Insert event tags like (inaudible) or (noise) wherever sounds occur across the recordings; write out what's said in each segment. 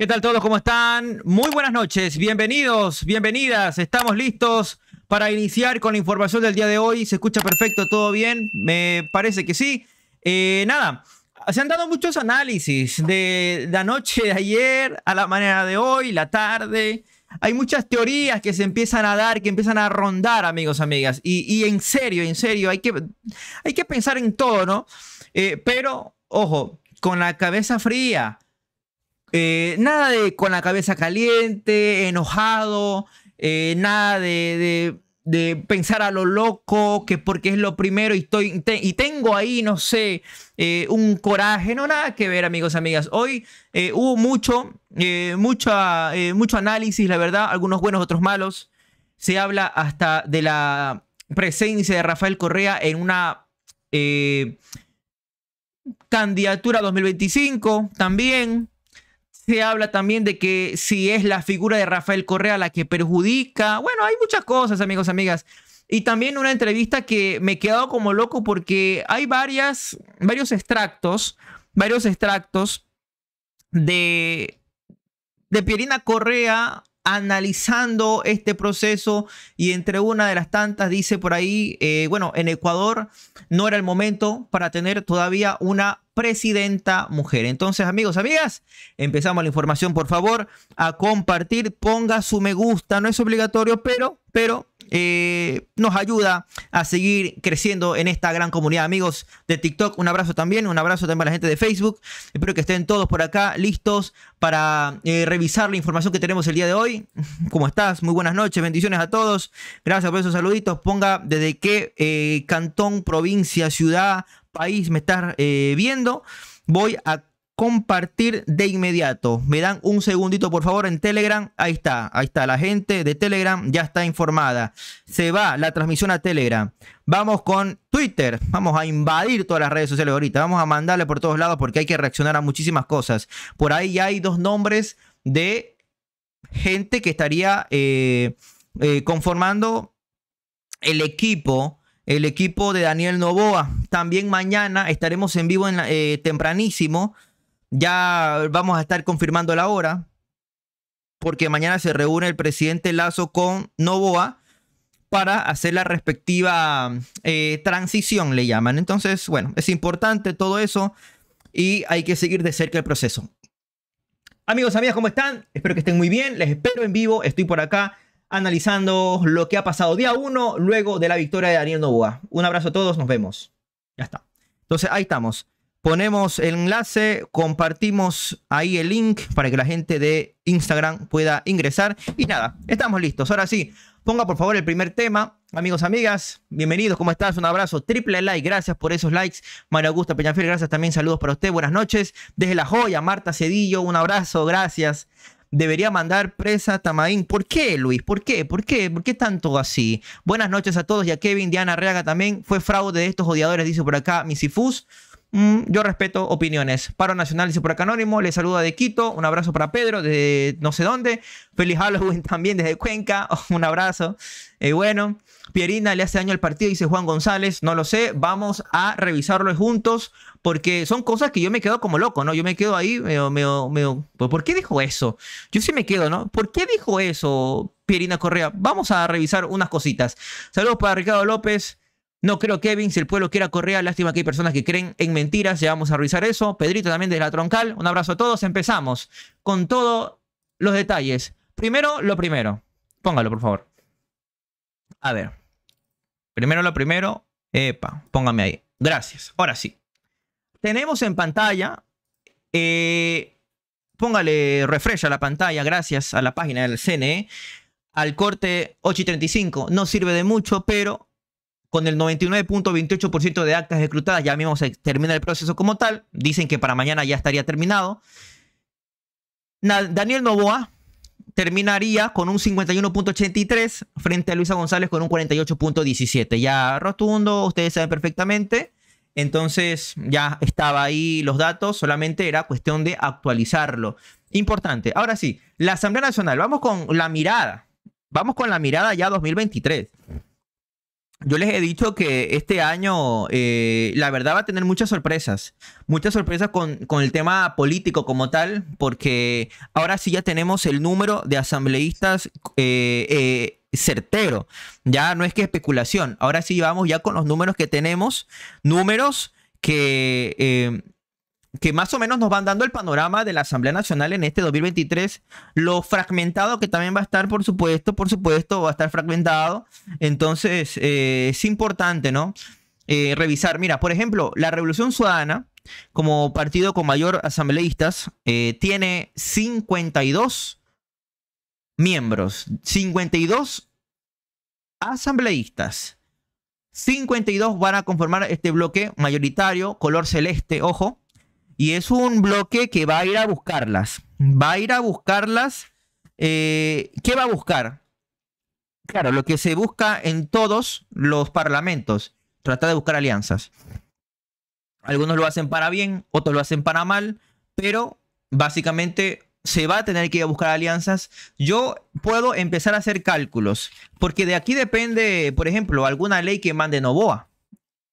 ¿Qué tal todos? ¿Cómo están? Muy buenas noches, bienvenidos, bienvenidas. Estamos listos para iniciar con la información del día de hoy. ¿Se escucha perfecto? ¿Todo bien? Me parece que sí. Eh, nada, se han dado muchos análisis de la noche de ayer a la mañana de hoy, la tarde. Hay muchas teorías que se empiezan a dar, que empiezan a rondar, amigos, amigas. Y, en serio, en serio, hay que, hay que pensar en todo, ¿no? Eh, pero, ojo, con la cabeza fría eh, nada de con la cabeza caliente, enojado, eh, nada de, pensar a lo loco, que porque es lo primero y, estoy, y tengo ahí, no sé, eh, un coraje, no nada que ver amigos, amigas. Hoy hubo mucho, mucha, mucho análisis, la verdad, algunos buenos, otros malos. Se habla hasta de la presencia de Rafael Correa en una candidatura 2025 también se habla también de que si es la figura de Rafael Correa la que perjudica. Bueno, hay muchas cosas, amigos, amigas. Y también una entrevista que me he quedado como loco porque hay varias, varios extractos, varios extractos de, de Pierina Correa analizando este proceso y entre una de las tantas dice por ahí, eh, bueno, en Ecuador no era el momento para tener todavía una presidenta mujer. Entonces, amigos, amigas, empezamos la información, por favor, a compartir, ponga su me gusta, no es obligatorio, pero, pero eh, nos ayuda a seguir creciendo en esta gran comunidad. Amigos de TikTok, un abrazo también, un abrazo también a la gente de Facebook. Espero que estén todos por acá listos para eh, revisar la información que tenemos el día de hoy. (laughs) ¿Cómo estás? Muy buenas noches, bendiciones a todos. Gracias por esos saluditos. Ponga desde qué eh, cantón, provincia, ciudad, Ahí me estás eh, viendo, voy a compartir de inmediato. Me dan un segundito, por favor, en Telegram. Ahí está, ahí está. La gente de Telegram ya está informada. Se va la transmisión a Telegram. Vamos con Twitter. Vamos a invadir todas las redes sociales ahorita. Vamos a mandarle por todos lados porque hay que reaccionar a muchísimas cosas. Por ahí ya hay dos nombres de gente que estaría eh, eh, conformando el equipo el equipo de Daniel Novoa. También mañana estaremos en vivo eh, tempranísimo. Ya vamos a estar confirmando la hora, porque mañana se reúne el presidente Lazo con Novoa para hacer la respectiva eh, transición, le llaman. Entonces, bueno, es importante todo eso y hay que seguir de cerca el proceso. Amigos, amigas, ¿cómo están? Espero que estén muy bien. Les espero en vivo. Estoy por acá analizando lo que ha pasado día uno luego de la victoria de Daniel Novoa. Un abrazo a todos, nos vemos. Ya está. Entonces ahí estamos. Ponemos el enlace, compartimos ahí el link para que la gente de Instagram pueda ingresar. Y nada, estamos listos. Ahora sí, ponga por favor el primer tema. Amigos, amigas, bienvenidos, ¿cómo estás? Un abrazo, triple like, gracias por esos likes. María Augusta Peñafiel, gracias también, saludos para usted, buenas noches. Desde La Joya, Marta Cedillo, un abrazo, gracias debería mandar presa a ¿Por qué, Luis? ¿Por qué? ¿Por qué? ¿Por qué tanto así? Buenas noches a todos y a Kevin, Diana Reaga también. Fue fraude de estos odiadores, dice por acá Misifus. Mm, yo respeto opiniones. Paro Nacional dice por acá anónimo. Le saluda de Quito. Un abrazo para Pedro de no sé dónde. Feliz Halloween (laughs) también desde Cuenca. (laughs) un abrazo. y eh, bueno, Pierina le hace daño al partido, dice Juan González. No lo sé. Vamos a revisarlo juntos porque son cosas que yo me quedo como loco, ¿no? Yo me quedo ahí, me, ¿por qué dijo eso? Yo sí me quedo, ¿no? ¿Por qué dijo eso Pierina Correa? Vamos a revisar unas cositas. Saludos para Ricardo López. No creo, Kevin, si el pueblo quiera correr lástima que hay personas que creen en mentiras, ya vamos a revisar eso. Pedrito también de la Troncal, un abrazo a todos. Empezamos con todos los detalles. Primero, lo primero. Póngalo, por favor. A ver. Primero, lo primero. Epa, póngame ahí. Gracias. Ahora sí. Tenemos en pantalla. Eh, póngale refresh a la pantalla, gracias a la página del CNE. Al corte 8 y No sirve de mucho, pero con el 99.28% de actas escrutadas, ya mismo se termina el proceso como tal, dicen que para mañana ya estaría terminado. Daniel Novoa terminaría con un 51.83 frente a Luisa González con un 48.17. Ya rotundo, ustedes saben perfectamente. Entonces ya estaba ahí los datos, solamente era cuestión de actualizarlo. Importante. Ahora sí, la Asamblea Nacional, vamos con la mirada. Vamos con la mirada ya 2023. Yo les he dicho que este año, eh, la verdad, va a tener muchas sorpresas. Muchas sorpresas con, el tema político como tal, porque ahora sí ya tenemos el número de asambleístas eh, eh, certero. Ya no es que especulación. Ahora sí vamos ya con los números que tenemos. Números que que más o menos nos van dando el panorama de la Asamblea Nacional en este 2023, lo fragmentado que también va a estar, por supuesto, por supuesto, va a estar fragmentado. Entonces, eh, es importante, ¿no? Eh, revisar, mira, por ejemplo, la Revolución Ciudadana, como partido con mayor asambleístas, eh, tiene 52 miembros, 52 asambleístas. 52 van a conformar este bloque mayoritario, color celeste, ojo, y es un bloque que va a ir a buscarlas. Va a ir a buscarlas. Eh, ¿Qué va a buscar? Claro, lo que se busca en todos los parlamentos. trata de buscar alianzas. Algunos lo hacen para bien, otros lo hacen para mal, pero básicamente se va a tener que ir a buscar alianzas. Yo puedo empezar a hacer cálculos, porque de aquí depende, por ejemplo, alguna ley que mande Novoa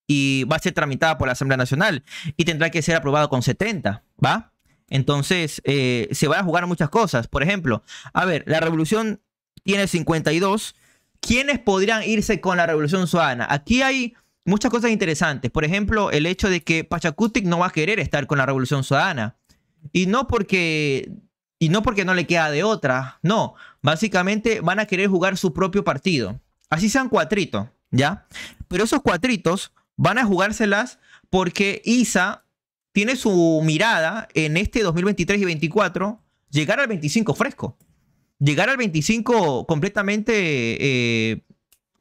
y va a ser tramitada por la Asamblea Nacional y tendrá que ser aprobado con 70, ¿va? Entonces, eh, se van a jugar muchas cosas. Por ejemplo, a ver, la revolución tiene 52. ¿Quiénes podrían irse con la revolución Sudana? Aquí hay muchas cosas interesantes. Por ejemplo, el hecho de que Pachacutic no va a querer estar con la revolución Sudana. Y no porque y no porque no le queda de otra, no. Básicamente van a querer jugar su propio partido. Así sean cuatritos, ¿ya? Pero esos cuatritos Van a jugárselas porque ISA tiene su mirada en este 2023 y 2024 llegar al 25 fresco. Llegar al 25 completamente eh,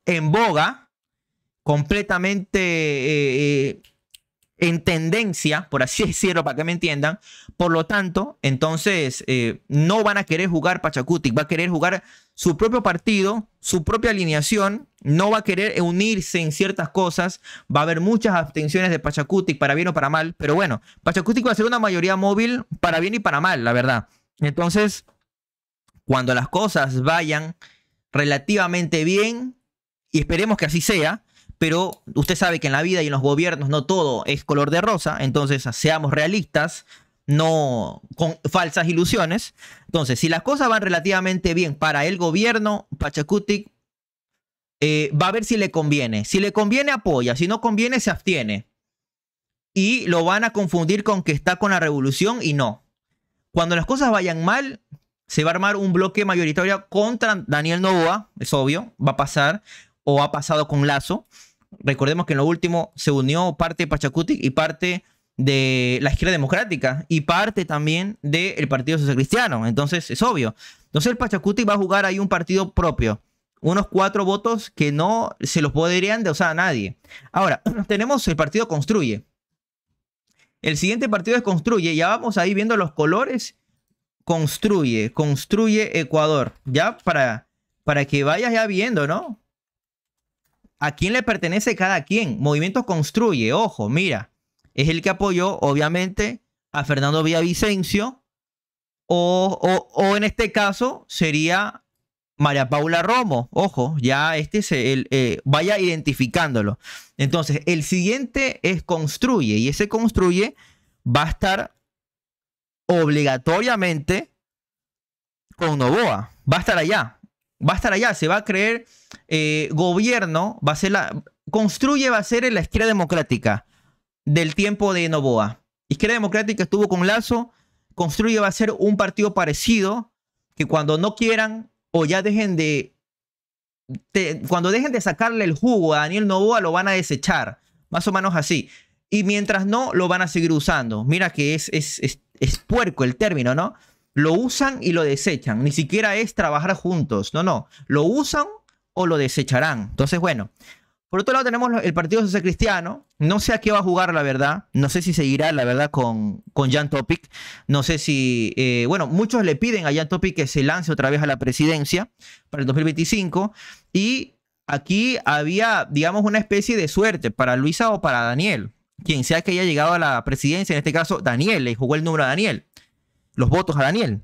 en boga, completamente eh, eh, en tendencia, por así (laughs) decirlo, para que me entiendan. Por lo tanto, entonces eh, no van a querer jugar Pachacutic, va a querer jugar su propio partido, su propia alineación, no va a querer unirse en ciertas cosas, va a haber muchas abstenciones de Pachacutic, para bien o para mal, pero bueno, Pachacutic va a ser una mayoría móvil para bien y para mal, la verdad. Entonces, cuando las cosas vayan relativamente bien, y esperemos que así sea, pero usted sabe que en la vida y en los gobiernos no todo es color de rosa, entonces seamos realistas, no con falsas ilusiones. Entonces, si las cosas van relativamente bien para el gobierno, Pachacuti, eh, va a ver si le conviene. Si le conviene, apoya. Si no conviene, se abstiene. Y lo van a confundir con que está con la revolución y no. Cuando las cosas vayan mal, se va a armar un bloque mayoritario contra Daniel Novoa, es obvio, va a pasar, o ha pasado con Lazo. Recordemos que en lo último se unió parte de Pachacuti y parte de la izquierda democrática y parte también del Partido Social Cristiano. Entonces es obvio. Entonces el Pachacuti va a jugar ahí un partido propio. Unos cuatro votos que no se los podrían de usar a nadie. Ahora, (clears throat) tenemos el partido Construye. El siguiente partido es Construye. Ya vamos ahí viendo los colores. Construye, construye Ecuador. Ya para, para que vayas ya viendo, ¿no? ¿A quién le pertenece cada quien? Movimiento Construye, ojo, mira, es el que apoyó, obviamente, a Fernando Villavicencio, o, o, en este caso sería María Paula Romo, ojo, ya este se, el, eh, vaya identificándolo. Entonces, el siguiente es Construye, y ese Construye va a estar obligatoriamente con Novoa, va a estar allá, va a estar allá, se va a creer eh, gobierno, va a ser la, construye, va a ser la izquierda democrática del tiempo de Novoa. Izquierda democrática estuvo con Lazo, construye, va a ser un partido parecido que cuando no quieran o ya dejen de, cuando dejen de sacarle el jugo a Daniel Novoa lo van a desechar, más o menos así. Y mientras no, lo van a seguir usando. Mira que es, es, es, es puerco el término, ¿no? Lo usan y lo desechan. Ni siquiera es trabajar juntos. No, no. Lo usan o lo desecharán. Entonces, bueno. Por otro lado tenemos el Partido Social Cristiano. No sé a qué va a jugar, la verdad. No sé si seguirá, la verdad, con, con Jan Topic. No sé si... Eh, bueno, muchos le piden a Jan Topic que se lance otra vez a la presidencia para el 2025. Y aquí había, digamos, una especie de suerte para Luisa o para Daniel. Quien sea que haya llegado a la presidencia, en este caso Daniel, le jugó el número a Daniel los votos a Daniel.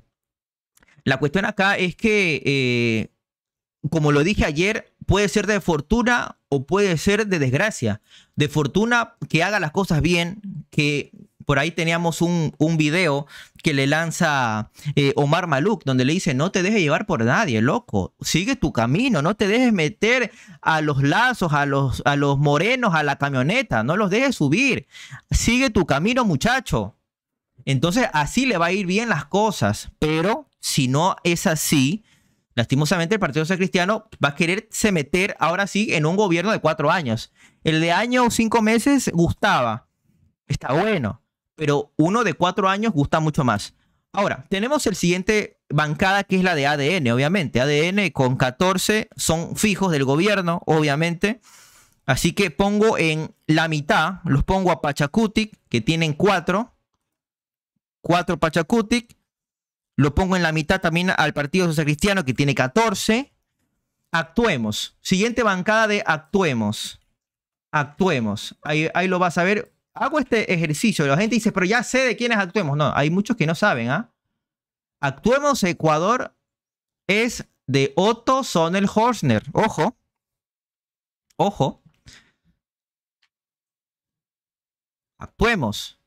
La cuestión acá es que, eh, como lo dije ayer, puede ser de fortuna o puede ser de desgracia. De fortuna que haga las cosas bien, que por ahí teníamos un, un video que le lanza eh, Omar Maluk, donde le dice, no te dejes llevar por nadie, loco, sigue tu camino, no te dejes meter a los lazos, a los, a los morenos, a la camioneta, no los dejes subir, sigue tu camino, muchacho. Entonces, así le va a ir bien las cosas, pero si no es así, lastimosamente el Partido Social Cristiano va a quererse meter ahora sí en un gobierno de cuatro años. El de año o cinco meses gustaba, está bueno, pero uno de cuatro años gusta mucho más. Ahora, tenemos el siguiente bancada que es la de ADN, obviamente. ADN con 14 son fijos del gobierno, obviamente. Así que pongo en la mitad, los pongo a Pachacuti, que tienen cuatro 4 Pachacutic. Lo pongo en la mitad también al Partido Social Cristiano, que tiene 14. Actuemos. Siguiente bancada de actuemos. Actuemos. Ahí, lo vas a ver. Hago este ejercicio. La gente dice, pero ya sé de quiénes actuemos. No, hay muchos que no saben. ¿ah? Actuemos Ecuador es de Otto Sonel Horstner. Ojo. Ojo. Actuemos.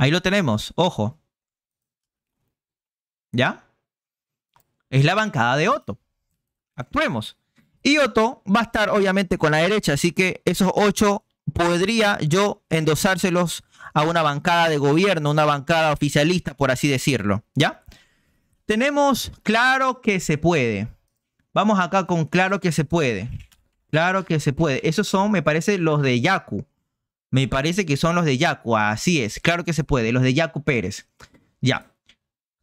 Ahí lo tenemos, ojo. ¿Ya? Es la bancada de Otto. Actuemos. Y Otto va a estar obviamente con la derecha, así que esos ocho podría yo endosárselos a una bancada de gobierno, una bancada oficialista, por así decirlo. ¿Ya? Tenemos claro que se puede. Vamos acá con claro que se puede. Claro que se puede. Esos son, me parece, los de Yaku. Me parece que son los de Yacu. Así es, claro que se puede. Los de Yacu Pérez. Ya.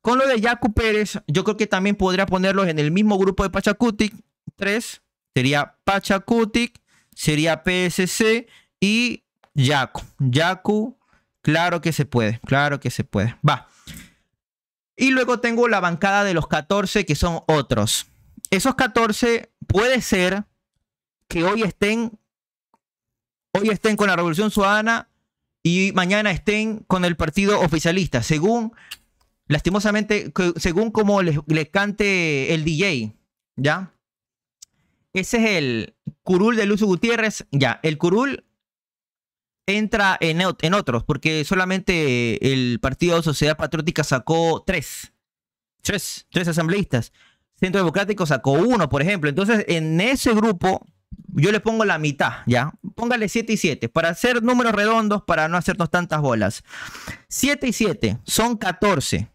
Con los de Yacu Pérez, yo creo que también podría ponerlos en el mismo grupo de Pachacutic. Tres, sería Pachacutic, sería PSC y Yaku. Yaku, claro que se puede, claro que se puede. Va. Y luego tengo la bancada de los 14 que son otros. Esos 14 puede ser que hoy estén hoy estén con la Revolución Ciudadana y mañana estén con el partido oficialista, según, lastimosamente, según como le, cante el DJ, ¿ya? Ese es el curul de Lucio Gutiérrez, ya, el curul entra en, en otros, porque solamente el partido Sociedad Patriótica sacó tres, tres, tres asambleístas. Centro Democrático sacó uno, por ejemplo. Entonces, en ese grupo, yo le pongo la mitad, ¿ya? póngale 7 y 7, para hacer números redondos, para no hacernos tantas bolas. 7 y 7 son 14.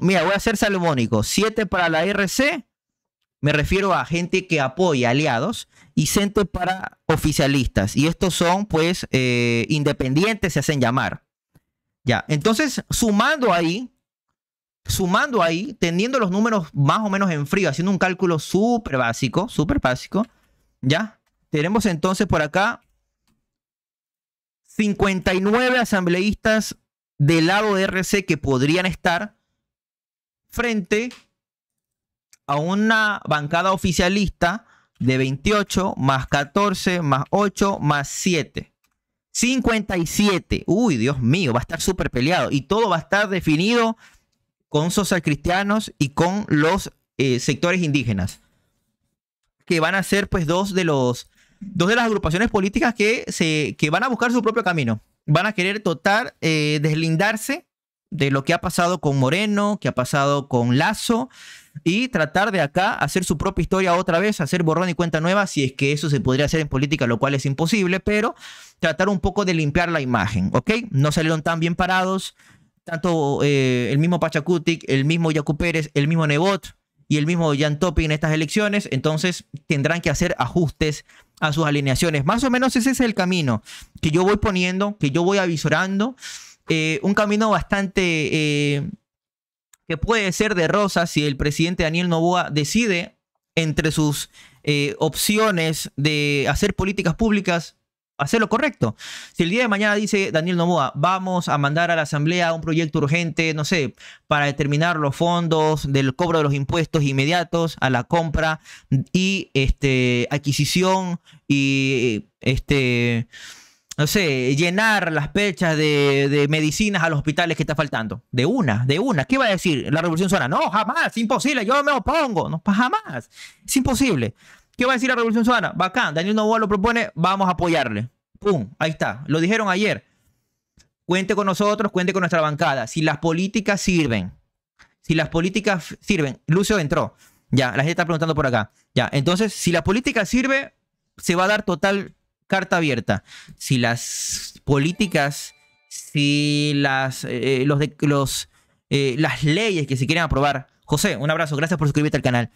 mira, voy a hacer salomónico. 7 para la RC, me refiero a gente que apoya, aliados, y 7 para oficialistas. Y estos son, pues, eh, independientes, se hacen llamar. Ya, entonces, sumando ahí, sumando ahí, teniendo los números más o menos en frío, haciendo un cálculo súper básico, súper básico, ¿ya? Tenemos entonces por acá 59 asambleístas del lado de RC que podrían estar frente a una bancada oficialista de 28 más 14 más 8 más 7. 57. Uy, Dios mío, va a estar súper peleado. Y todo va a estar definido con cristianos y con los eh, sectores indígenas. Que van a ser pues dos de los dos de las agrupaciones políticas que, se, que van a buscar su propio camino. Van a querer total eh, deslindarse de lo que ha pasado con Moreno, que ha pasado con Lazo, y tratar de acá hacer su propia historia otra vez, hacer borrón y cuenta nueva, si es que eso se podría hacer en política, lo cual es imposible, pero tratar un poco de limpiar la imagen, ¿ok? No salieron tan bien parados, tanto eh, el mismo Pachacutic, el mismo Yacu Pérez, el mismo Nebot y el mismo Jan Topi en estas elecciones, entonces tendrán que hacer ajustes a sus alineaciones. Más o menos ese es el camino que yo voy poniendo, que yo voy avisorando. Eh, un camino bastante eh, que puede ser de rosa si el presidente Daniel Novoa decide entre sus eh, opciones de hacer políticas públicas hacer lo correcto. Si el día de mañana dice Daniel Novoa, vamos a mandar a la Asamblea un proyecto urgente, no sé, para determinar los fondos del cobro de los impuestos inmediatos a la compra y este, adquisición y este, no sé, llenar las pechas de, medicinas a los hospitales que está faltando. De una, de una. ¿Qué va a decir la revolución suena? No, jamás, imposible, yo me opongo. No, pues, jamás, es imposible. ¿Qué va a decir la Revolución Ciudadana? Bacán, Daniel Novoa lo propone, vamos a apoyarle. ¡Pum! Ahí está. Lo dijeron ayer. Cuente con nosotros, cuente con nuestra bancada. Si las políticas sirven, si las políticas sirven, Lucio entró. Ya, la gente está preguntando por acá. Ya, entonces, si la política sirve, se va a dar total carta abierta. Si las políticas, si las, eh, eh, los, eh, las leyes que se quieren aprobar, José, un abrazo, gracias por suscribirte al canal.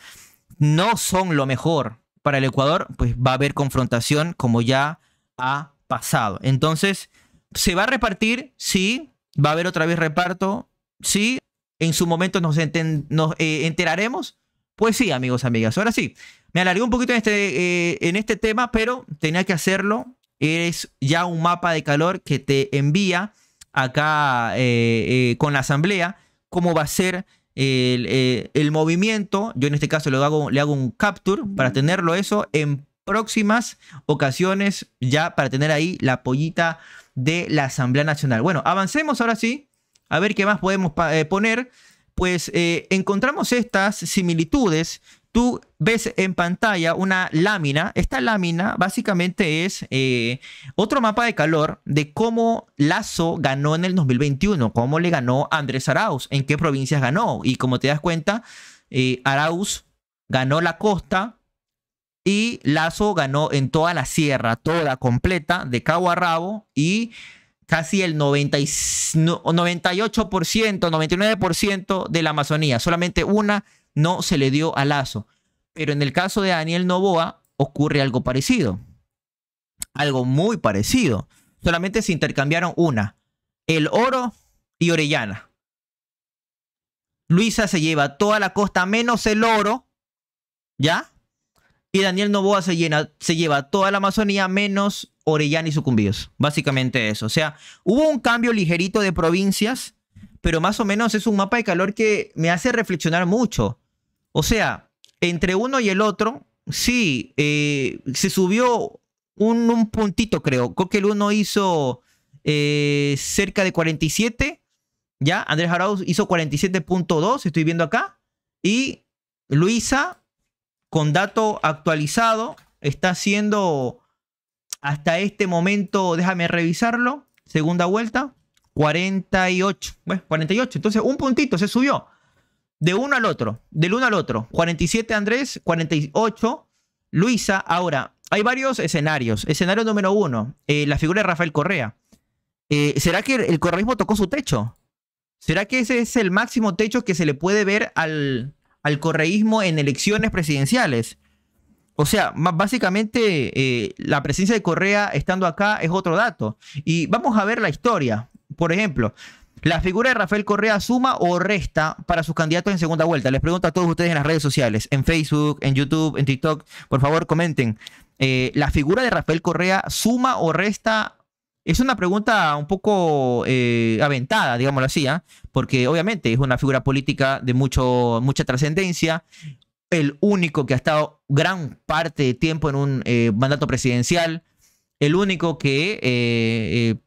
No son lo mejor para el Ecuador, pues va a haber confrontación como ya ha pasado. Entonces, ¿se va a repartir? Sí. ¿Va a haber otra vez reparto? Sí. ¿En su momento nos, eh, enteraremos? Pues sí, amigos, amigas. Ahora sí, me alargué un poquito en este, eh, en este tema, pero tenía que hacerlo. Es ya un mapa de calor que te envía acá eh, con la asamblea cómo va a ser eh, el, movimiento, yo en este caso lo hago, le hago un capture para tenerlo eso en próximas ocasiones ya para tener ahí la pollita de la Asamblea Nacional. Bueno, avancemos ahora sí, a ver qué más podemos eh, poner. Pues eh, encontramos estas similitudes Tú ves en pantalla una lámina. Esta lámina básicamente es eh, otro mapa de calor de cómo Lazo ganó en el 2021, cómo le ganó Andrés Arauz, en qué provincias ganó. Y como te das cuenta, eh, Arauz ganó la costa y Lazo ganó en toda la sierra, toda completa, de cabo a rabo y casi el 98%, 99% de la Amazonía. Solamente una no se le dio a Lazo. Pero en el caso de Daniel Novoa ocurre algo parecido. Algo muy parecido. Solamente se intercambiaron una. El oro y Orellana. Luisa se lleva toda la costa menos el oro. ¿Ya? Y Daniel Novoa se, llena, se lleva toda la Amazonía menos Orellana y sucumbidos. Básicamente eso. O sea, hubo un cambio ligerito de provincias pero más o menos es un mapa de calor que me hace reflexionar mucho. O sea, entre uno y el otro, sí, eh, se subió un, puntito, creo. Creo que el uno hizo eh, cerca de 47. Ya, Andrés Arauz hizo 47.2, estoy viendo acá. Y Luisa, con dato actualizado, está haciendo hasta este momento, déjame revisarlo, segunda vuelta. 48. Bueno, 48. Entonces, un puntito se subió. De uno al otro. Del uno al otro. 47 Andrés, 48 Luisa. Ahora, hay varios escenarios. Escenario número uno, eh, la figura de Rafael Correa. Eh, ¿Será que el correísmo tocó su techo? ¿Será que ese es el máximo techo que se le puede ver al, al correísmo en elecciones presidenciales? O sea, básicamente eh, la presencia de Correa estando acá es otro dato. Y vamos a ver la historia. Por ejemplo, ¿la figura de Rafael Correa suma o resta para sus candidatos en segunda vuelta? Les pregunto a todos ustedes en las redes sociales, en Facebook, en YouTube, en TikTok. Por favor, comenten. Eh, ¿La figura de Rafael Correa suma o resta es una pregunta un poco eh, aventada, digámoslo así, ¿ah? porque obviamente es una figura política de mucho, mucha trascendencia, el único que ha estado gran parte de tiempo en un eh, mandato presidencial, el único que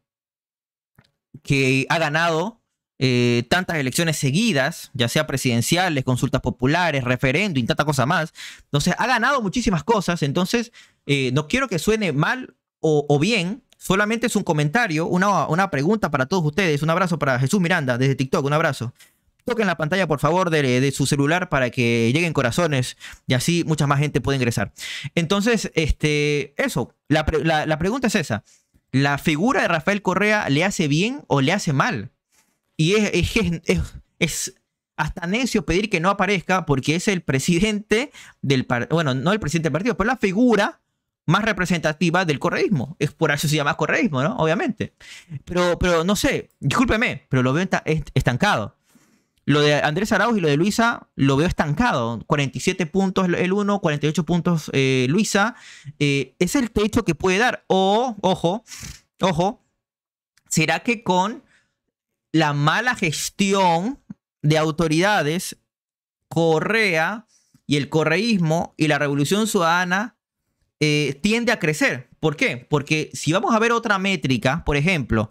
que ha ganado eh, tantas elecciones seguidas, ya sea presidenciales, consultas populares, referéndum y tanta cosa más. Entonces, ha ganado muchísimas cosas. Entonces, eh, no quiero que suene mal o, bien. Solamente es un comentario, una, una pregunta para todos ustedes. Un abrazo para Jesús Miranda desde TikTok. Un abrazo. Toquen la pantalla, por favor, de, su celular para que lleguen corazones y así mucha más gente puede ingresar. Entonces, este, eso, la pregunta es esa la figura de Rafael Correa le hace bien o le hace mal. Y es, es, hasta necio pedir que no aparezca porque es el presidente del partido, bueno, no el presidente del partido, pero la figura más representativa del correísmo. Es por eso se llama correísmo, ¿no? Obviamente. Pero, pero no sé, discúlpeme, pero lo veo estancado. Lo de Andrés Arauz y lo de Luisa lo veo estancado. 47 puntos el uno, 48 puntos eh, Luisa. Eh, es el techo que puede dar. O, ojo, ojo, ¿será que con la mala gestión de autoridades, Correa y el correísmo y la revolución ciudadana eh, tiende a crecer? ¿Por qué? Porque si vamos a ver otra métrica, por ejemplo,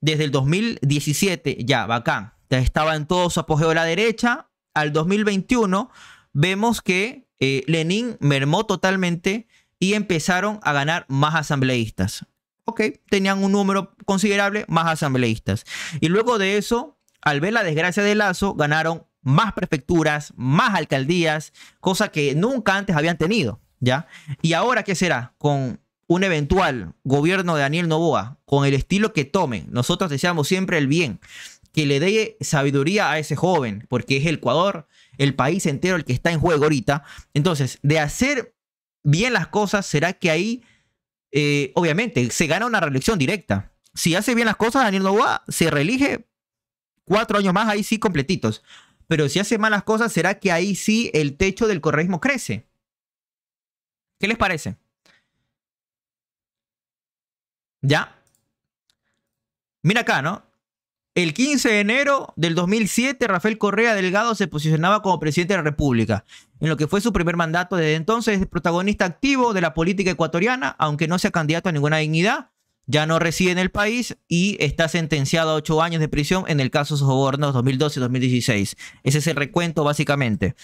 desde el 2017, ya, bacán estaba en todo su apogeo de la derecha, al 2021 vemos que eh, Lenin mermó totalmente y empezaron a ganar más asambleístas. Ok, tenían un número considerable más asambleístas. Y luego de eso, al ver la desgracia de Lazo, ganaron más prefecturas, más alcaldías, cosa que nunca antes habían tenido, ¿ya? Y ahora, ¿qué será? Con un eventual gobierno de Daniel Novoa, con el estilo que tome, nosotros deseamos siempre el bien, que le dé sabiduría a ese joven, porque es Ecuador, el país entero el que está en juego ahorita. Entonces, de hacer bien las cosas, será que ahí, eh, obviamente, se gana una reelección directa. Si hace bien las cosas, Daniel Novoa se reelige cuatro años más, ahí sí completitos. Pero si hace malas cosas, será que ahí sí el techo del correísmo crece. ¿Qué les parece? ¿Ya? Mira acá, ¿no? El 15 de enero del 2007, Rafael Correa Delgado se posicionaba como presidente de la República, en lo que fue su primer mandato. Desde entonces protagonista activo de la política ecuatoriana, aunque no sea candidato a ninguna dignidad, ya no reside en el país y está sentenciado a ocho años de prisión en el caso Sobornos 2012-2016. Ese es el recuento básicamente.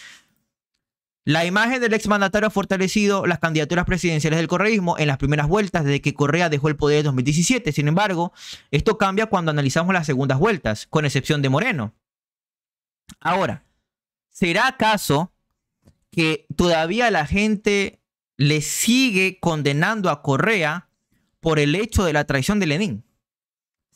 La imagen del exmandatario ha fortalecido las candidaturas presidenciales del correísmo en las primeras vueltas desde que Correa dejó el poder en 2017. Sin embargo, esto cambia cuando analizamos las segundas vueltas, con excepción de Moreno. Ahora, ¿será acaso que todavía la gente le sigue condenando a Correa por el hecho de la traición de Lenin?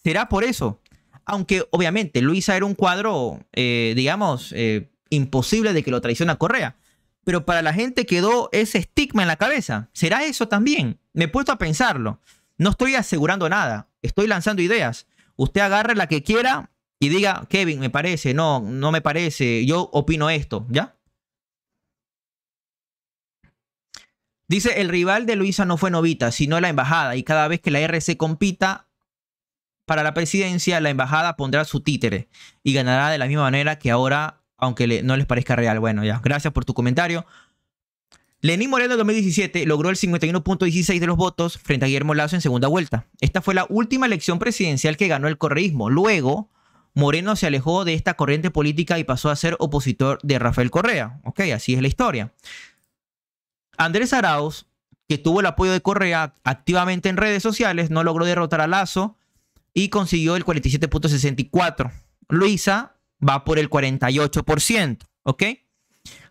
¿Será por eso? Aunque obviamente Luisa era un cuadro, eh, digamos, eh, imposible de que lo traiciona Correa pero para la gente quedó ese estigma en la cabeza. ¿Será eso también? Me he puesto a pensarlo. No estoy asegurando nada, estoy lanzando ideas. Usted agarre la que quiera y diga, Kevin, me parece, no, no me parece, yo opino esto, ¿ya? Dice, el rival de Luisa no fue Novita, sino la embajada, y cada vez que la RC compita para la presidencia, la embajada pondrá su títere y ganará de la misma manera que ahora aunque no les parezca real. Bueno, ya, gracias por tu comentario. Lenín Moreno en 2017 logró el 51.16 de los votos frente a Guillermo Lazo en segunda vuelta. Esta fue la última elección presidencial que ganó el correísmo. Luego, Moreno se alejó de esta corriente política y pasó a ser opositor de Rafael Correa. Ok, así es la historia. Andrés Arauz, que tuvo el apoyo de Correa activamente en redes sociales, no logró derrotar a Lazo y consiguió el 47.64. Luisa va por el 48%, ¿ok?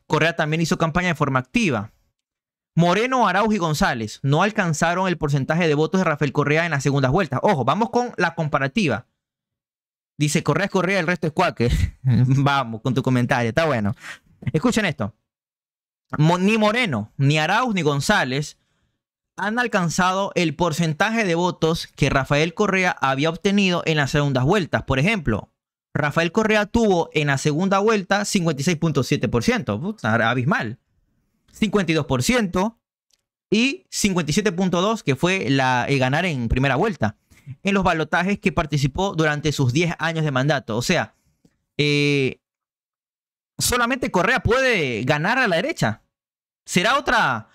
Correa también hizo campaña de forma activa. Moreno, Arauz y González no alcanzaron el porcentaje de votos de Rafael Correa en las segundas vueltas. Ojo, vamos con la comparativa. Dice Correa es Correa, el resto es Cuaque. (laughs) vamos con tu comentario, está bueno. Escuchen esto. ni Moreno, ni Arauz, ni González han alcanzado el porcentaje de votos que Rafael Correa había obtenido en las segundas vueltas. Por ejemplo, Rafael Correa tuvo en la segunda vuelta 56.7%, abismal. 52% y 57.2% que fue la, el ganar en primera vuelta en los balotajes que participó durante sus 10 años de mandato. O sea, eh, solamente Correa puede ganar a la derecha. Será otra,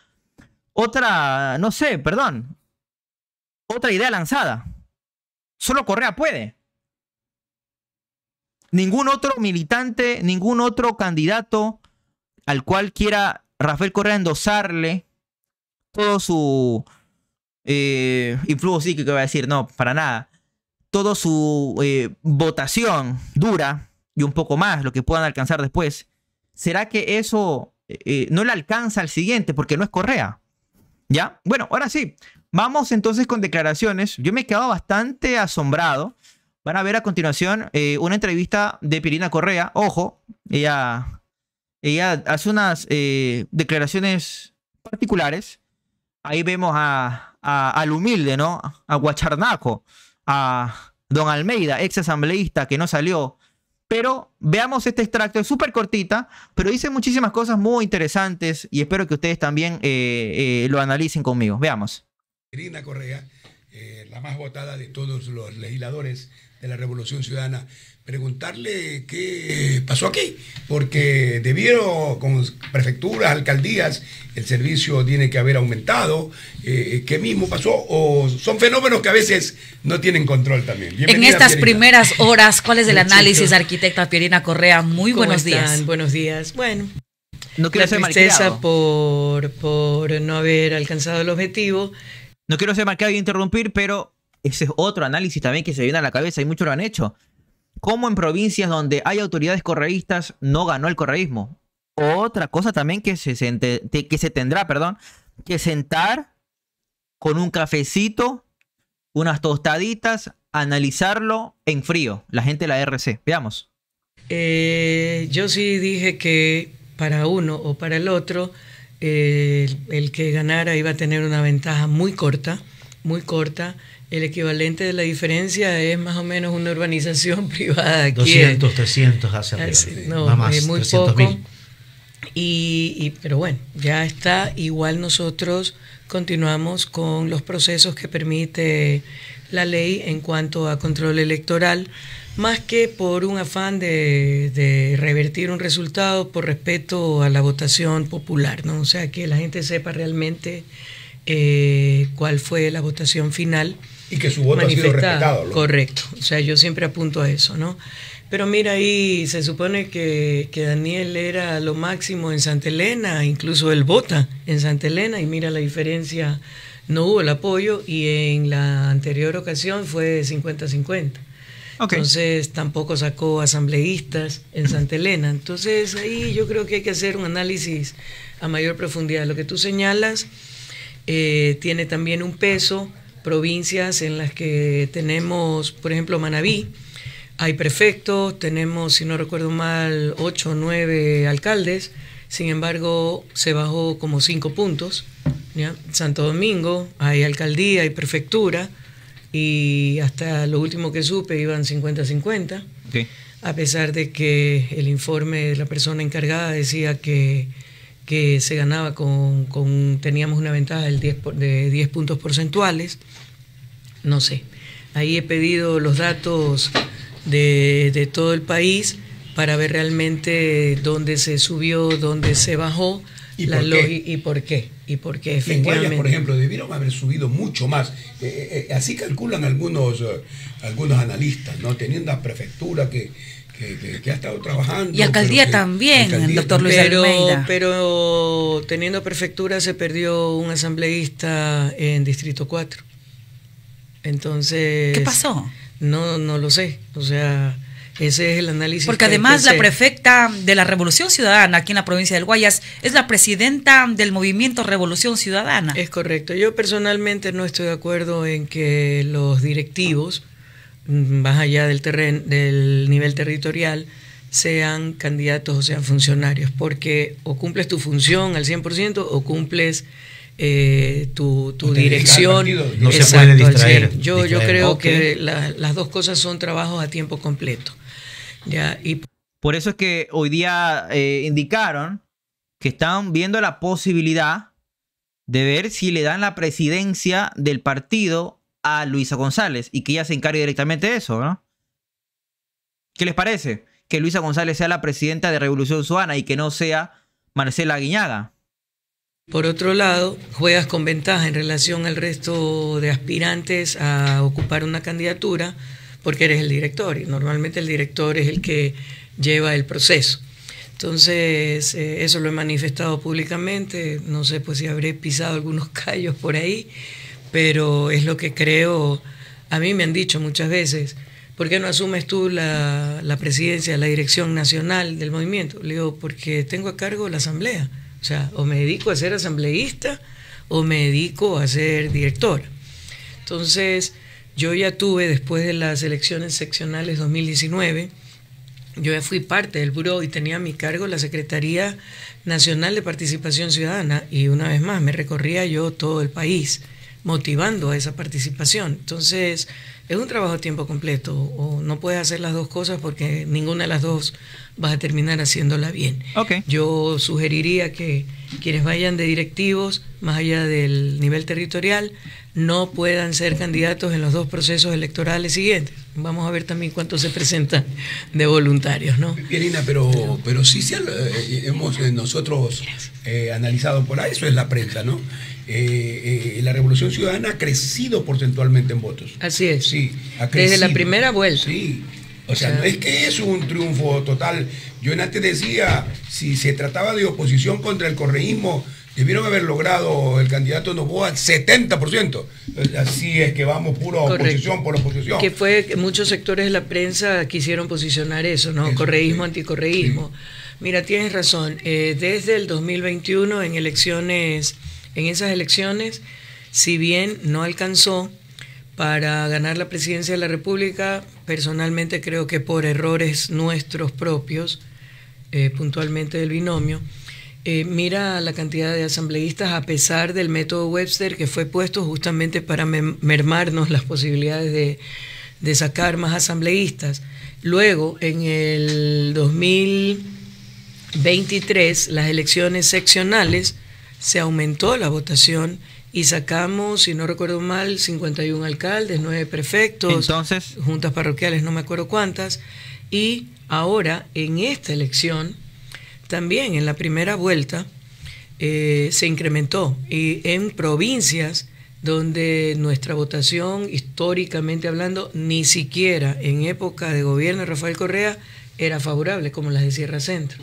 otra, no sé, perdón, otra idea lanzada. Solo Correa puede. Ningún otro militante, ningún otro candidato al cual quiera Rafael Correa endosarle todo su eh, influjo psíquico, que va a decir, no, para nada. Todo su eh, votación dura y un poco más, lo que puedan alcanzar después. ¿Será que eso eh, eh, no le alcanza al siguiente porque no es Correa? ¿Ya? Bueno, ahora sí, vamos entonces con declaraciones. Yo me he quedado bastante asombrado Van a ver a continuación eh, una entrevista de Pirina Correa. Ojo, ella, ella hace unas eh, declaraciones particulares. Ahí vemos a, al humilde, ¿no? A Guacharnaco, a Don Almeida, ex asambleísta que no salió. Pero veamos este extracto, es súper cortita, pero dice muchísimas cosas muy interesantes y espero que ustedes también eh, lo analicen conmigo. Veamos. Pirina Correa, la más votada de todos los legisladores de la Revolución Ciudadana, preguntarle qué pasó aquí, porque debieron con prefecturas, alcaldías, el servicio tiene que haber aumentado, eh, qué mismo pasó, o son fenómenos que a veces no tienen control también. en estas primeras horas, ¿cuál es el análisis, arquitecta Pierina Correa? Muy buenos días. Buenos días. Bueno. No quiero tristeza por, por no haber alcanzado el objetivo. No quiero ser marcado y interrumpir, pero ese es otro análisis también que se viene a la cabeza y muchos lo han hecho. ¿Cómo en provincias donde hay autoridades correístas no ganó el correísmo? Otra cosa también que se, que se tendrá, perdón, que sentar con un cafecito, unas tostaditas, analizarlo en frío, la gente de la RC. Veamos. Eh, yo sí dije que para uno o para el otro, eh, el que ganara iba a tener una ventaja muy corta muy corta. El equivalente de la diferencia es más o menos una urbanización (laughs) privada. Aquí 200, 300 hacia No, más, muy poco. Y, pero bueno, ya está. Igual nosotros continuamos con los procesos que permite la ley en cuanto a control electoral, más que por un afán de, de, revertir un resultado por respeto a la votación popular, ¿no? O sea, que la gente sepa realmente eh, cuál fue la votación final. Y que su voto ha sido respetado. Correcto. O sea, yo siempre apunto a eso, ¿no? Pero mira, ahí se supone que, que, Daniel era lo máximo en Santa Elena, incluso él vota en Santa Elena, y mira la diferencia, no hubo el apoyo, y en la anterior ocasión fue 50-50. Entonces tampoco sacó asambleístas en Santa Elena. Entonces ahí yo creo que hay que hacer un análisis a mayor profundidad. Lo que tú señalas eh, tiene también un peso, provincias en las que tenemos, por ejemplo, Manabí, hay prefectos, tenemos, si no recuerdo mal, ocho o nueve alcaldes, sin embargo, se bajó como cinco puntos. Santo Domingo, hay alcaldía, hay prefectura, y hasta lo último que supe iban 50-50, a pesar de que el informe de la persona encargada decía que que se ganaba con, teníamos una ventaja del de 10 puntos porcentuales. No sé, ahí he pedido los datos de, de todo el país para ver realmente dónde se subió, dónde se bajó ¿Y por qué? Y, por qué? por En Guayas, por ejemplo, debieron haber subido mucho más. Eh, eh, eh, así calculan algunos, algunos analistas, ¿no? Teniendo la prefectura que, ha estado trabajando. Y alcaldía también, el doctor Luis pero, Almeida. Pero teniendo prefectura se perdió un asambleísta en Distrito 4. Entonces... ¿Qué pasó? No, no lo sé. O sea... Ese es el análisis. Porque además la prefecta de la Revolución Ciudadana aquí en la provincia del Guayas es la presidenta del movimiento Revolución Ciudadana. Es correcto. Yo personalmente no estoy de acuerdo en que los directivos, mm, más allá del, terreno, del nivel territorial, sean candidatos o sean funcionarios, porque o cumples tu función al 100% o cumples... Eh, tu, dirección. No se puede distraer. Yo, yo creo que las dos cosas son trabajos a tiempo completo por eso es que hoy día eh, indicaron que están viendo la posibilidad de ver si le dan la presidencia del partido a Luisa González y que ella se encargue directamente de eso, ¿no? ¿Qué les parece? Que Luisa González sea la presidenta de Revolución Suana y que no sea Marcela Guiñaga. Por otro lado, juegas con ventaja en relación al resto de aspirantes a ocupar una candidatura porque eres el director y normalmente el director es el que lleva el proceso. Entonces, eh, eso lo he manifestado públicamente, no sé pues si habré pisado algunos (laughs) callos por ahí, pero es lo que creo, a mí me han dicho muchas veces, ¿por qué no asumes tú la, la presidencia la dirección nacional del movimiento? Le digo, porque tengo a cargo la asamblea, o sea, o me dedico a ser asambleísta o me dedico a ser director. Entonces, yo ya tuve, después de las elecciones seccionales 2019, yo ya fui parte del buró y tenía a mi cargo la Secretaría Nacional de Participación Ciudadana y una vez más me recorría yo todo el país motivando a esa participación. Entonces, es un trabajo a tiempo completo o no puedes hacer las dos cosas porque ninguna de las dos vas a terminar haciéndola bien. Yo sugeriría que quienes vayan de directivos, más allá del nivel territorial, no puedan ser candidatos en los dos procesos electorales siguientes. Vamos a ver también cuántos se presentan de voluntarios, ¿no? Pierina, pero, pero sí, eh, hemos eh, nosotros eh, analizado por ahí, eso es la prensa, ¿no? la Revolución Ciudadana ha crecido porcentualmente en votos. Así es. Sí, Desde la primera vuelta. Sí. O sea, no es que es un triunfo total. Yo antes decía, si se trataba de oposición contra el correísmo, debieron haber logrado el candidato Novoa 70%. Así es que vamos puro oposición por oposición. Que fue que muchos sectores de la prensa quisieron posicionar eso, ¿no? Correísmo, anticorreísmo. Mira, tienes razón. Eh, desde el 2021 en elecciones, en esas elecciones, si bien no alcanzó para ganar la presidencia de la República, personalmente creo que por errores nuestros propios, eh, puntualmente del binomio, eh, mira la cantidad de asambleístas a pesar del método Webster que fue puesto justamente para mermarnos las posibilidades de, sacar más asambleístas. Luego, en el 2023, las elecciones seccionales, se aumentó la votación y sacamos, si no recuerdo mal, 51 alcaldes, 9 prefectos, juntas parroquiales, no me acuerdo cuántas, y ahora en esta elección también en la primera vuelta eh, se incrementó y en provincias donde nuestra votación, históricamente hablando, ni siquiera en época de gobierno de Rafael Correa era favorable, como las de Sierra Centro.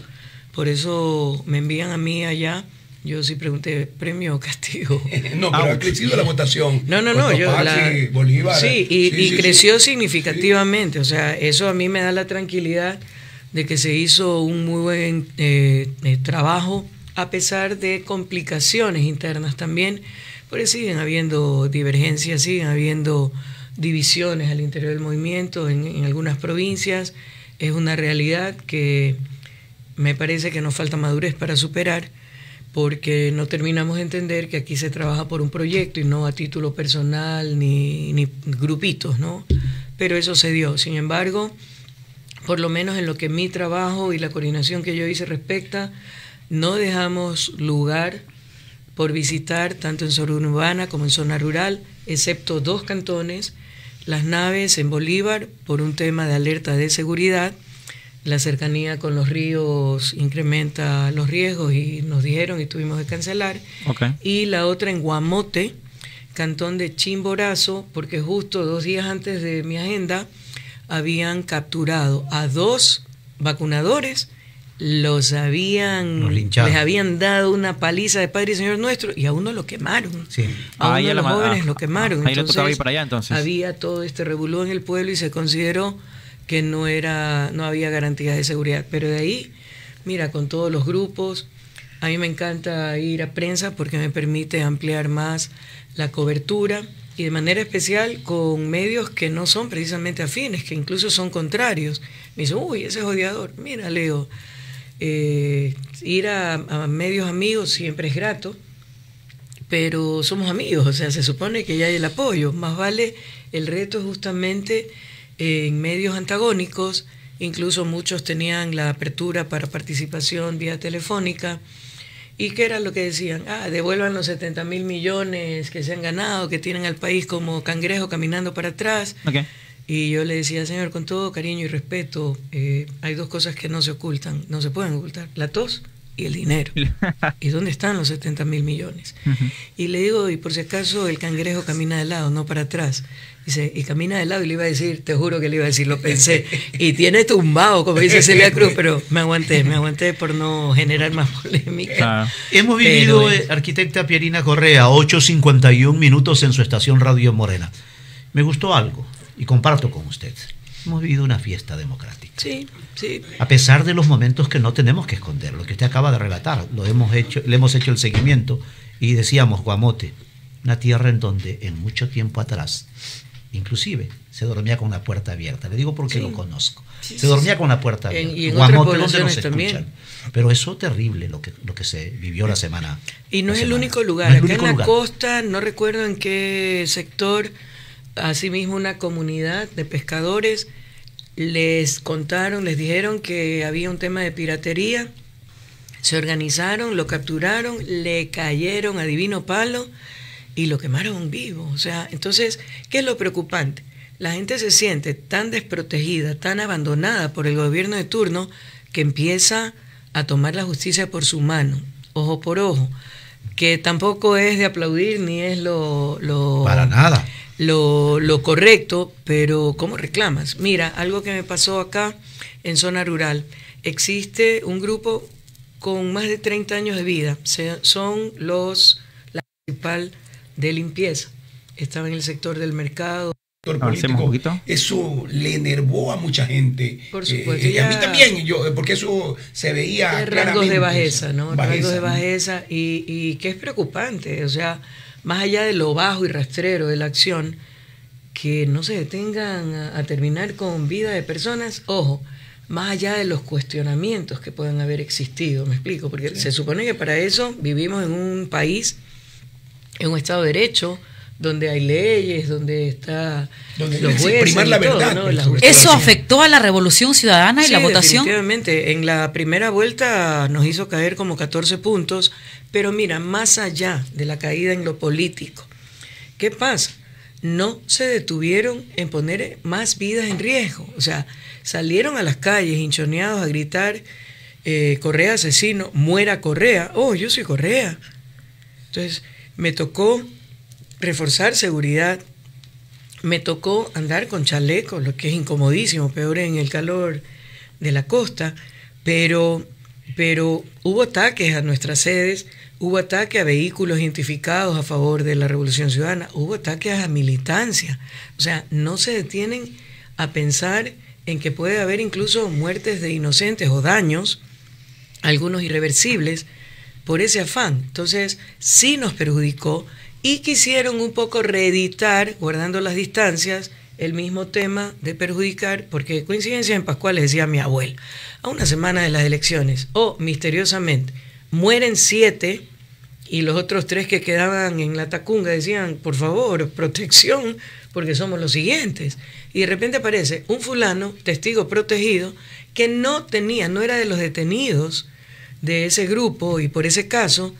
Por eso me envían a mí allá. Yo sí pregunté, ¿premio o castigo? (laughs) no, pero ha crecido la votación. No, no, no. Pues, yo, la, Bolívar, sí, y, creció significativamente. O sea, eso a mí me da la tranquilidad de que se hizo un muy buen eh, eh, trabajo a pesar de complicaciones internas también, porque siguen habiendo divergencias, siguen habiendo divisiones al interior del movimiento en, algunas provincias. Es una realidad que me parece que nos falta madurez para superar porque no terminamos de entender que aquí se trabaja por un proyecto y no a título personal ni, ni grupitos, ¿no? Pero eso se dio. Sin embargo, por lo menos en lo que mi trabajo y la coordinación que yo hice respecta, no dejamos lugar por visitar tanto en zona urbana como en zona rural, excepto dos cantones, las naves en Bolívar por un tema de alerta de seguridad. La cercanía con los ríos incrementa los riesgos y nos dijeron y tuvimos que cancelar. Y la otra en Guamote, cantón de Chimborazo, porque justo dos días antes de mi agenda, habían capturado a dos vacunadores, los habían les habían dado una paliza de Padre y Señor Nuestro y a uno lo quemaron. Sí. A ah, uno los jóvenes lo quemaron. Había todo este revuelo en el pueblo y se consideró que no era no había garantías de seguridad, pero de ahí mira, con todos los grupos a mí me encanta ir a prensa porque me permite ampliar más la cobertura y de manera especial con medios que no son precisamente afines, que incluso son contrarios. Me dicen, uy, ese es odiador. Mira, Leo, eh, ir a, medios amigos siempre es grato, pero somos amigos, o sea, se supone que ya hay el apoyo. Más vale, el reto justamente en medios antagónicos, incluso muchos tenían la apertura para participación vía telefónica. ¿Y qué era lo que decían? Ah, devuelvan los 70 mil millones que se han ganado, que tienen al país como cangrejo caminando para atrás. Y yo le decía, señor, con todo cariño y respeto, eh, hay dos cosas que no se ocultan, no se pueden ocultar, la tos y el dinero. (laughs) ¿Y dónde están los 70 mil millones? Y le digo, y por si acaso el cangrejo camina de lado, no para atrás. Dice, y camina de lado y le iba a decir, te juro que le iba a decir, lo pensé. Y tiene tumbado, como dice Celia Cruz, pero me aguanté, me aguanté por no generar más polémica. Hemos vivido, eh, arquitecta Pierina Correa, 8.51 minutos en su estación Radio Morena. Me gustó algo y comparto con usted. Hemos vivido una fiesta democrática. Sí, sí. A pesar de los momentos que no tenemos que esconder, lo que usted acaba de relatar, lo hemos hecho, le hemos hecho el seguimiento y decíamos, Guamote, una tierra en donde en mucho tiempo atrás inclusive se dormía con la puerta abierta. Le digo porque lo conozco. se dormía con la puerta abierta. y en también. Pero eso terrible lo que, lo que se vivió la semana. Y no es el único lugar. Acá en la costa, no recuerdo en qué sector, asimismo una comunidad de pescadores les contaron, les dijeron que había un tema de piratería. Se organizaron, lo capturaron, le cayeron a divino palo y lo quemaron vivo. O sea, entonces, ¿qué es lo preocupante? La gente se siente tan desprotegida, tan abandonada por el gobierno de turno, que empieza a tomar la justicia por su mano, ojo por ojo, que tampoco es de aplaudir ni es lo... lo Para nada. Lo, lo correcto, pero ¿cómo reclamas? Mira, algo que me pasó acá en zona rural. Existe un grupo con más de 30 años de vida. son los la principal de limpieza. Estaba en el sector del mercado. Eso le enervó a mucha gente. Por eh, supuesto. Eh, y a mí también, yo, eh, porque eso se veía. Rangos de bajeza, ¿no? rangos de bajeza y, que es preocupante. O sea, más allá de lo bajo y rastrero de la acción, que no se detengan a, terminar con vida de personas, ojo, más allá de los cuestionamientos que puedan haber existido, me explico, porque se supone que para eso vivimos en un país en un Estado de Derecho donde hay leyes, donde está donde los jueces, la Eso afectó a la revolución ciudadana y la votación. Definitivamente, en la primera vuelta nos hizo caer como 14 puntos, pero mira, más allá de la caída en lo político, ¿qué pasa? No se detuvieron en poner más vidas en riesgo, o sea, salieron a las calles hinchoneados a gritar eh, Correa asesino, muera Correa, oh, yo soy Correa. Entonces, me tocó reforzar seguridad, me tocó andar con chalecos, lo que es incomodísimo, peor en el calor de la costa, pero, pero hubo ataques a nuestras sedes, hubo ataques a vehículos identificados a favor de la Revolución Ciudadana, hubo ataques a militancia. O sea, no se detienen a pensar en que puede haber incluso muertes de inocentes o daños, algunos irreversibles, por ese afán. Entonces, sí nos perjudicó y quisieron un poco reeditar, guardando las distancias, el mismo tema de perjudicar, porque coincidencia en Pascual les decía mi abuelo, a una semana de las elecciones, o misteriosamente, mueren siete y los otros tres que quedaban en la tacunga decían, por favor, protección, porque somos los siguientes. Y de repente aparece un fulano, testigo protegido, que no tenía, no era de los detenidos, de ese grupo y por ese caso,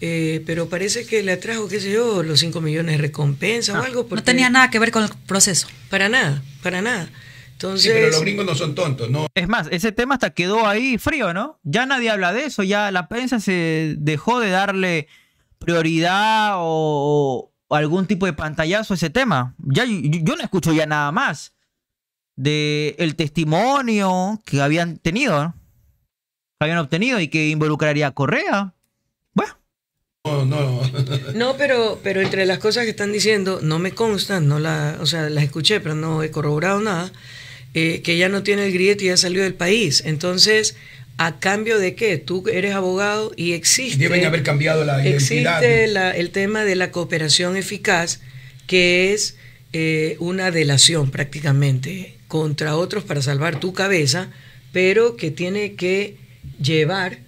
eh, pero parece que le atrajo, qué sé yo, los 5 millones de recompensa o ah, algo. Porque no tenía nada que ver con el proceso. Para nada, para nada. Entonces, sí, pero los gringos no son tontos, ¿no? Es más, ese tema hasta quedó ahí frío, ¿no? Ya nadie habla de eso, ya la prensa se dejó de darle prioridad o, algún tipo de pantallazo a ese tema. Ya, yo, no escucho ya nada más del el testimonio que habían tenido, ¿no? habían obtenido y que involucraría a Correa. Bueno. No, no. no, pero, pero entre las cosas que están diciendo, no me constan, no la, o sea, las escuché, pero no he corroborado nada, eh, que ya no tiene el grieto y ya salió del país. Entonces, ¿A cambio de qué? Tú eres abogado y existe. Deben haber cambiado la identidad. Existe el tema de la cooperación eficaz, que es eh, una delación prácticamente contra otros para salvar tu cabeza, pero que tiene que llevar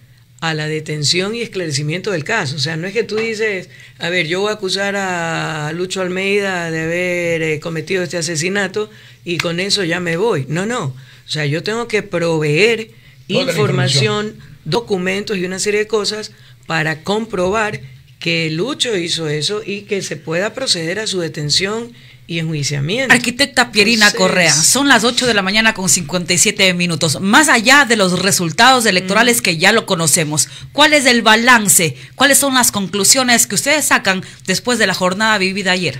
a la detención y esclarecimiento del caso. O sea, no es que tú dices, a ver, yo voy a acusar a Lucho Almeida de haber eh, cometido este asesinato y con eso ya me voy. No, no. O sea, yo tengo que proveer información, documentos y una serie de cosas para comprobar que Lucho hizo eso y que se pueda proceder a su detención y enjuiciamiento. Arquitecta Pierina Correa, son las 8 de la mañana con 57 minutos. Más allá de los resultados electorales mm. que ya lo conocemos, ¿cuál es el balance? ¿Cuáles son las conclusiones que ustedes sacan después de la jornada vivida ayer?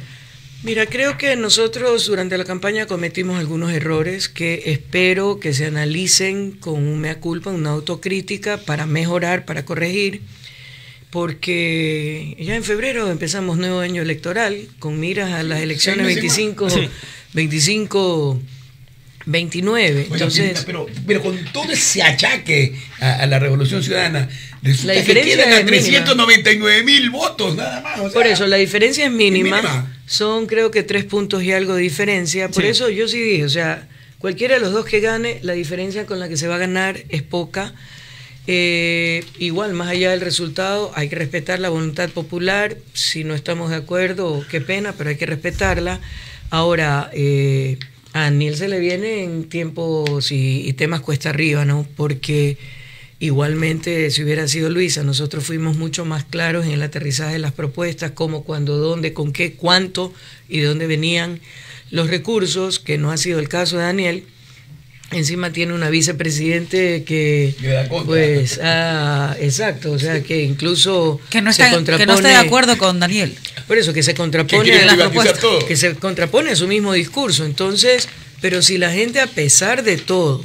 Mira, creo que nosotros durante la campaña cometimos algunos errores que espero que se analicen con un mea culpa, una autocrítica para mejorar, para corregir porque ya en febrero empezamos nuevo año electoral con miras a las elecciones 25, 25, 29. pero, con todo ese achaque a, la Revolución Ciudadana, resulta la diferencia que 399 mil votos nada más. por eso, la diferencia es mínima, Son creo que tres puntos y algo de diferencia. Por eso yo sí dije, o sea, cualquiera de los dos que gane, la diferencia con la que se va a ganar es poca. Eh, igual, más allá del resultado, hay que respetar la voluntad popular. Si no estamos de acuerdo, qué pena, pero hay que respetarla. Ahora, eh, a Daniel se le viene en tiempos y, temas cuesta arriba, ¿no? Porque igualmente, si hubiera sido Luisa, nosotros fuimos mucho más claros en el aterrizaje de las propuestas, cómo, cuándo, dónde, con qué, cuánto y de dónde venían los recursos, que no ha sido el caso de Daniel encima tiene una vicepresidente que pues ah, exacto o sea que incluso que no está, que no de acuerdo con Daniel por eso que se contrapone a que se contrapone a su mismo discurso entonces pero si la gente a pesar de todo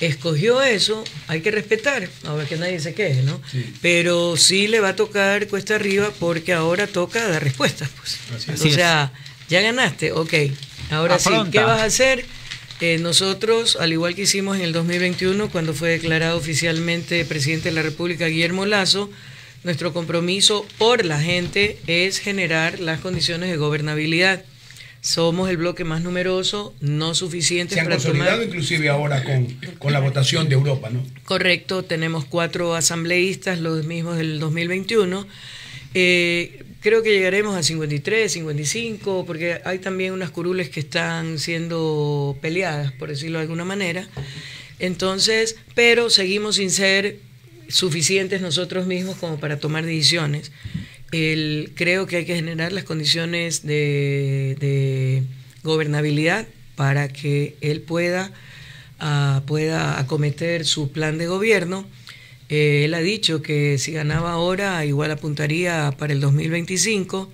escogió eso hay que respetar ahora que nadie se queje no pero sí le va a tocar cuesta arriba porque ahora toca dar respuestas pues o sea ya ganaste ok ahora sí qué vas a hacer eh, nosotros, al igual que hicimos en el 2021, cuando fue declarado oficialmente presidente de la República Guillermo Lazo, nuestro compromiso por la gente es generar las condiciones de gobernabilidad. Somos el bloque más numeroso, no suficiente. Se han para consolidado inclusive ahora con, la votación de Europa, ¿no? Correcto, tenemos cuatro asambleístas, los mismos del 2021 creo que llegaremos a 53, 55, porque hay también unas curules que están siendo peleadas, por decirlo de alguna manera. Entonces, pero seguimos sin ser suficientes nosotros mismos como para tomar decisiones. El, creo que hay que generar las condiciones de, gobernabilidad para que él pueda, ah, pueda acometer su plan de gobierno eh, él ha dicho que si ganaba ahora, igual apuntaría para el 2025.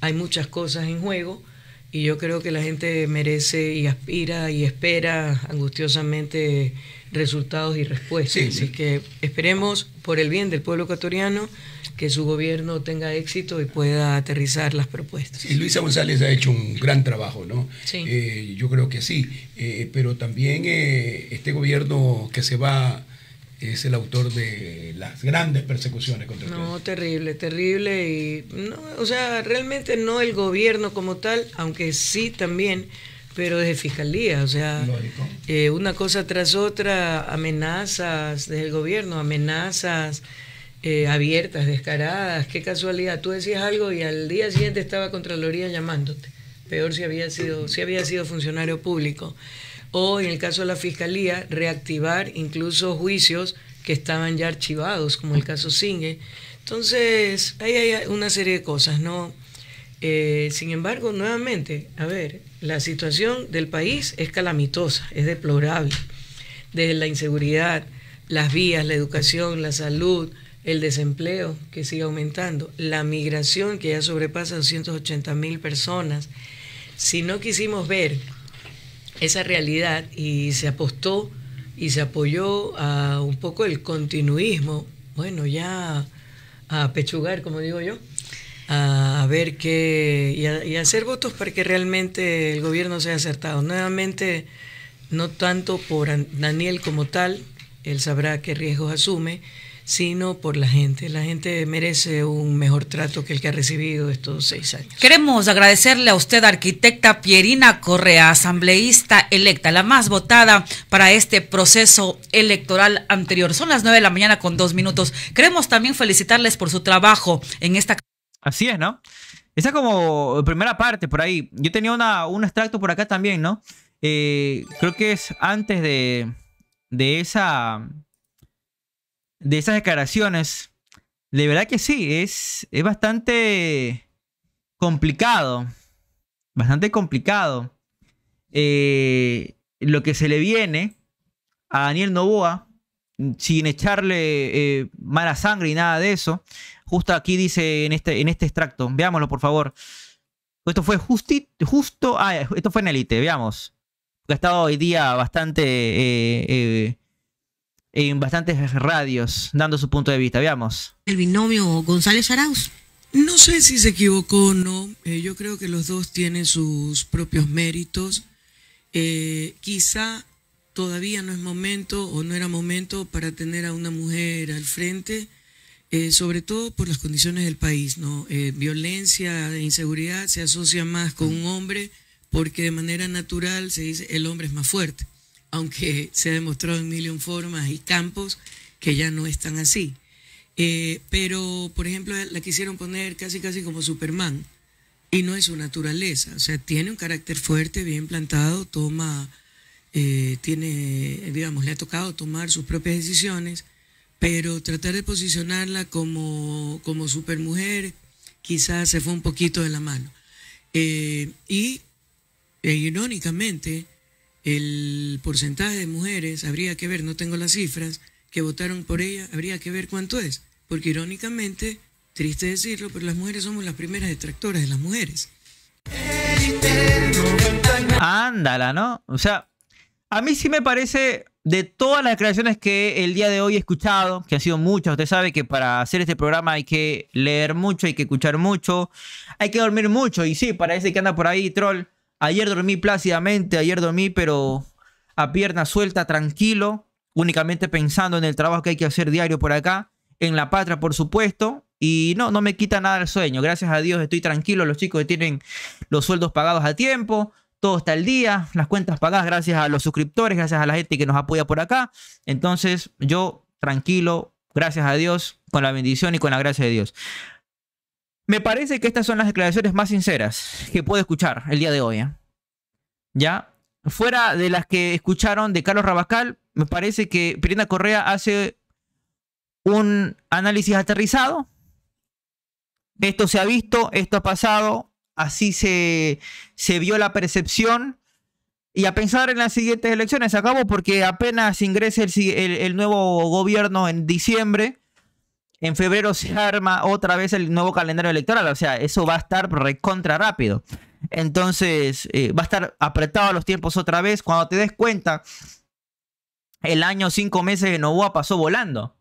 Hay muchas cosas en juego y yo creo que la gente merece y aspira y espera angustiosamente resultados y respuestas. Así que esperemos por el bien del pueblo ecuatoriano que su gobierno tenga éxito y pueda aterrizar las propuestas. Y Luisa González ha hecho un gran trabajo, ¿no? Eh, yo creo que sí, eh, pero también este gobierno que se va es el autor de las grandes persecuciones contra No, terrible, terrible. Y no, o sea, realmente no el gobierno como tal, aunque sí también, pero desde fiscalía. O sea, eh, una cosa tras otra, amenazas desde el gobierno, amenazas. Eh, abiertas, descaradas, qué casualidad. Tú decías algo y al día siguiente estaba Contraloría llamándote. Peor si había sido, si había sido funcionario público o en el caso de la Fiscalía, reactivar incluso juicios que estaban ya archivados, como el caso Singe. Entonces, ahí hay una serie de cosas, ¿no? Eh, sin embargo, nuevamente, a ver, la situación del país es calamitosa, es deplorable. Desde la inseguridad, las vías, la educación, la salud, el desempleo que sigue aumentando, la migración que ya sobrepasa 280 mil personas. Si no quisimos ver esa realidad y se apostó y se apoyó a un poco el continuismo, bueno, ya a pechugar, como digo yo, a ver qué y, a, hacer votos para que realmente el gobierno sea acertado. Nuevamente, no tanto por Daniel como tal, él sabrá qué riesgos asume, sino por la gente. La gente merece un mejor trato que el que ha recibido estos seis años. Queremos agradecerle a usted, arquitecta Pierina Correa, asambleísta electa, la más votada para este proceso electoral anterior. Son las nueve de la mañana con dos minutos. Queremos también felicitarles por su trabajo en esta... Así es, ¿no? Esa como primera parte por ahí. Yo tenía una, un extracto por acá también, ¿no? Eh, creo que es antes de, de esa de esas declaraciones. De verdad que sí, es, es bastante complicado. Bastante complicado. Eh, lo que se le viene a Daniel Novoa, sin echarle eh, mala sangre y nada de eso. Justo aquí dice en este, en este extracto, veámoslo por favor. Esto fue justo, ah, esto fue en Elite, veamos. Ha estado hoy día bastante eh, en bastantes radios dando su punto de vista. Veamos. El binomio González Arauz. No sé si se equivocó o no. Eh, yo creo que los dos tienen sus propios méritos. Eh, quizá todavía no es momento o no era momento para tener a una mujer al frente, eh, sobre todo por las condiciones del país. ¿no? violencia e inseguridad se asocia más con un hombre porque de manera natural se dice el hombre es más fuerte aunque se ha demostrado en mil formas y campos que ya no están así. Eh, pero, por ejemplo, la quisieron poner casi casi como Superman y no es su naturaleza, o sea, tiene un carácter fuerte, bien plantado, toma, eh, tiene, digamos, le ha tocado tomar sus propias decisiones, pero tratar de posicionarla como, como supermujer quizás se fue un poquito de la mano. Eh, y e irónicamente, el porcentaje de mujeres, habría que ver, no tengo las cifras, que votaron por ella, habría que ver cuánto es, porque irónicamente, triste decirlo, pero las mujeres somos las primeras detractoras de las mujeres. Ándala, ¿no? O sea, a mí sí me parece, de todas las creaciones que el día de hoy he escuchado, que han sido muchas, usted sabe que para hacer este programa hay que leer mucho, hay que escuchar mucho, hay que dormir mucho, y sí, para ese que anda por ahí, troll, Ayer dormí plácidamente, ayer dormí, pero a pierna suelta, tranquilo, únicamente pensando en el trabajo que hay que hacer diario por acá, en la patria, por supuesto. Y no, no me quita nada el sueño. Gracias a Dios estoy tranquilo. Los chicos tienen los sueldos pagados a tiempo. Todo está al día. Las cuentas pagadas gracias a los suscriptores, gracias a la gente que nos apoya por acá. Entonces yo tranquilo, gracias a Dios, con la bendición y con la gracia de Dios. Me parece que estas son las declaraciones más sinceras que puedo escuchar el día de hoy. ¿eh? ¿Ya? Fuera de las que escucharon de Carlos Rabascal, me parece que Pirina Correa hace un análisis aterrizado. Esto se ha visto, esto ha pasado, así se, vio la percepción. Y a pensar en las siguientes elecciones, acabo porque apenas ingrese el nuevo gobierno en diciembre, en febrero se arma otra vez el nuevo calendario electoral, o sea, eso va a estar recontra rápido. Entonces, eh, va a estar apretado los tiempos otra vez. Cuando te des cuenta, el año cinco meses de Novoa pasó volando.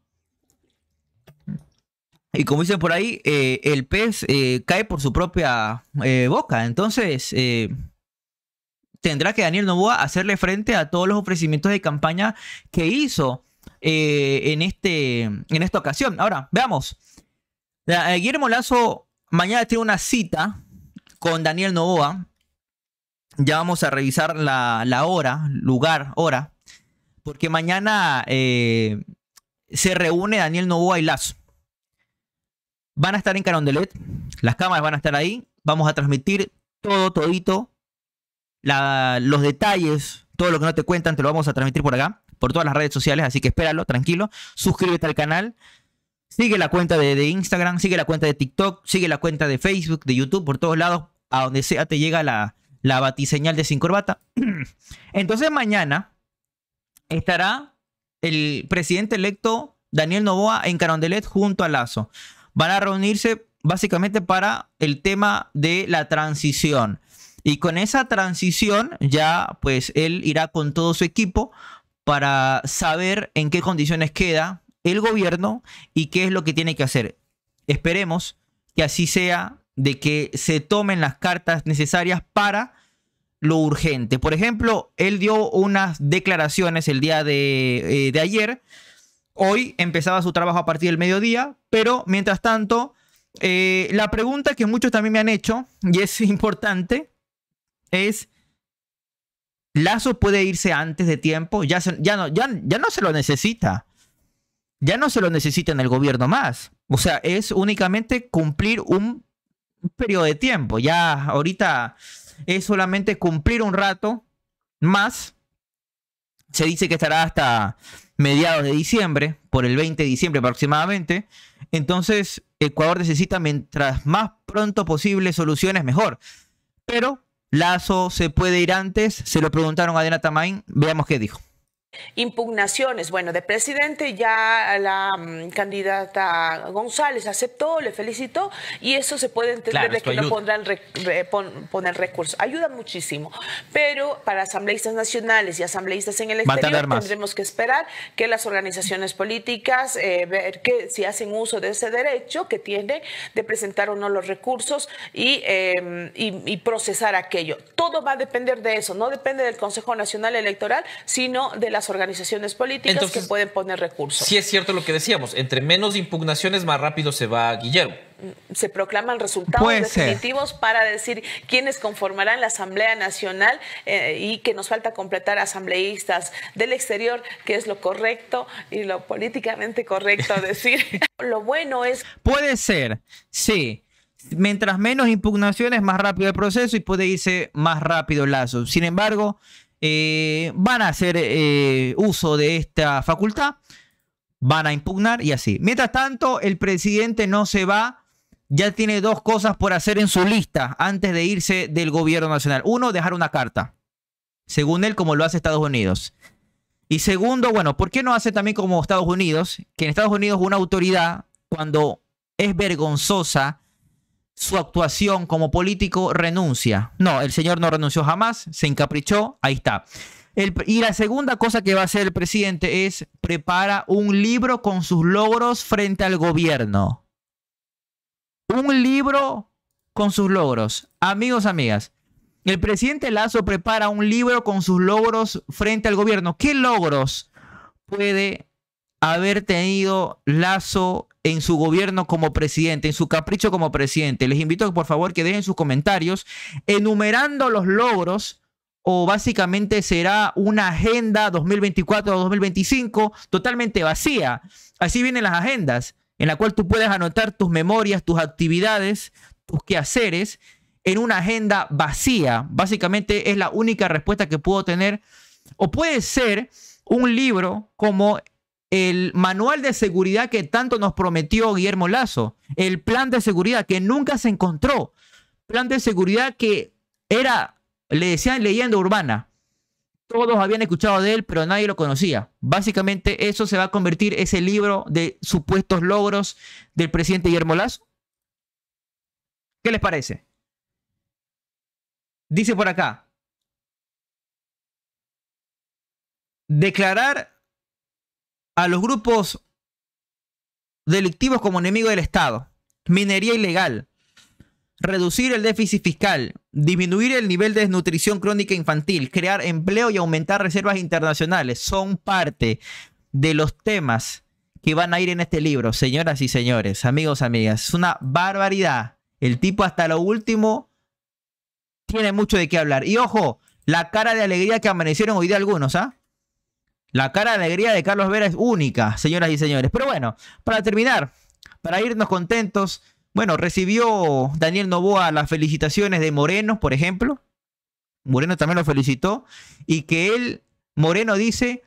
Y como dicen por ahí, eh, el pez eh, cae por su propia boca. Entonces, tendrá que Daniel Novoa hacerle frente a todos los ofrecimientos de campaña que hizo eh, en, este, en esta ocasión. Ahora, veamos. Eh, Guillermo Lazo mañana tiene una cita con Daniel Novoa. Ya vamos a revisar la, hora, lugar, hora. Porque mañana eh, se reúne Daniel Novoa y Lazo. Van a estar en Carondelet. Las cámaras van a estar ahí. Vamos a transmitir todo, todito. los detalles, todo lo que no te cuentan, te lo vamos a transmitir por acá por todas las redes sociales, así que espéralo, tranquilo. Suscríbete al canal. Sigue la cuenta de, Instagram, sigue la cuenta de TikTok, sigue la cuenta de Facebook, de YouTube, por todos lados, a donde sea te llega la, la batiseñal de Sin Corbata. (clears throat) Entonces mañana estará el presidente electo Daniel Novoa en Carondelet junto a Lazo. Van a reunirse básicamente para el tema de la transición. Y con esa transición ya pues él irá con todo su equipo para saber en qué condiciones queda el gobierno y qué es lo que tiene que hacer. Esperemos que así sea, de que se tomen las cartas necesarias para lo urgente. Por ejemplo, él dio unas declaraciones el día de, eh, ayer. Hoy empezaba su trabajo a partir del mediodía, pero mientras tanto, eh, la pregunta que muchos también me han hecho, y es (laughs) importante, es Lazo puede irse antes de tiempo, ya, no, no se lo necesita. Ya no se lo necesita en el gobierno más. O sea, es únicamente cumplir un periodo de tiempo. Ya ahorita es solamente cumplir un rato más. Se dice que estará hasta mediados de diciembre, por el 20 de diciembre aproximadamente. Entonces, Ecuador necesita mientras más pronto posible soluciones, mejor. Pero Lazo se puede ir antes, se lo preguntaron a Adriana Tamain, veamos qué dijo. Impugnaciones. Bueno, de presidente ya la mm, candidata González aceptó, le felicitó y eso se puede entender de que no pondrán recursos. Ayuda muchísimo. Pero para asambleístas nacionales y asambleístas en el exterior tendremos que esperar que las organizaciones políticas eh, ver que si hacen uso de ese derecho que tiene de presentar o no los recursos em, y, y procesar aquello. Todo va a depender de eso. No depende del Consejo Nacional Electoral, sino de las organizaciones políticas que pueden poner recursos. Sí es cierto lo que decíamos, entre menos impugnaciones más rápido se va Guillermo. Mm, se proclaman resultados definitivos para decir quiénes conformarán la Asamblea Nacional eh, y que nos falta completar asambleístas del exterior, que es lo correcto y lo políticamente correcto (laughs) decir. lo bueno es... Puede ser, sí. Mientras menos impugnaciones, más rápido el proceso y puede irse más rápido el lazo. Sin embargo, eh, van a hacer eh, uso de esta facultad, van a impugnar y así. Mientras tanto, el presidente no se va, ya tiene dos cosas por hacer en su lista antes de irse del gobierno nacional. Uno, dejar una carta, según él, como lo hace Estados Unidos. Y segundo, bueno, ¿por qué no hace también como Estados Unidos? Que en Estados Unidos una autoridad, cuando es vergonzosa, su actuación como político renuncia. No, el señor no renunció jamás, se encaprichó, ahí está. y la segunda cosa que va a hacer el presidente es prepara un libro con sus logros frente al gobierno. Un libro con sus logros. Amigos, amigas, el presidente Lazo prepara un libro con sus logros frente al gobierno. ¿Qué logros puede haber tenido Lazo en su gobierno como presidente, en su capricho como presidente. Les invito por favor que dejen sus comentarios enumerando los logros o básicamente será una agenda 2024-2025 totalmente vacía. Así vienen las agendas, en la cual tú puedes anotar tus memorias, tus actividades, tus quehaceres en una agenda vacía. Básicamente es la única respuesta que puedo tener. O puede ser un libro como el manual de seguridad que tanto nos prometió Guillermo Lazo, el plan de seguridad que nunca se encontró, plan de seguridad que era, le decían leyenda urbana. Todos habían escuchado de él, pero nadie lo conocía. Básicamente eso se va a convertir ese libro de supuestos logros del presidente Guillermo Lazo. ¿Qué les parece? Dice por acá. Declarar a los grupos delictivos como enemigo del Estado, minería ilegal, reducir el déficit fiscal, disminuir el nivel de desnutrición crónica infantil, crear empleo y aumentar reservas internacionales son parte de los temas que van a ir en este libro, señoras y señores, amigos, amigas. Es una barbaridad. El tipo hasta lo último tiene mucho de qué hablar. Y ojo, la cara de alegría que amanecieron hoy de algunos, ¿ah? La cara de alegría de Carlos Vera es única, señoras y señores. Pero bueno, para terminar, para irnos contentos, bueno, recibió Daniel Novoa las felicitaciones de Moreno, por ejemplo. Moreno también lo felicitó. Y que él, Moreno dice,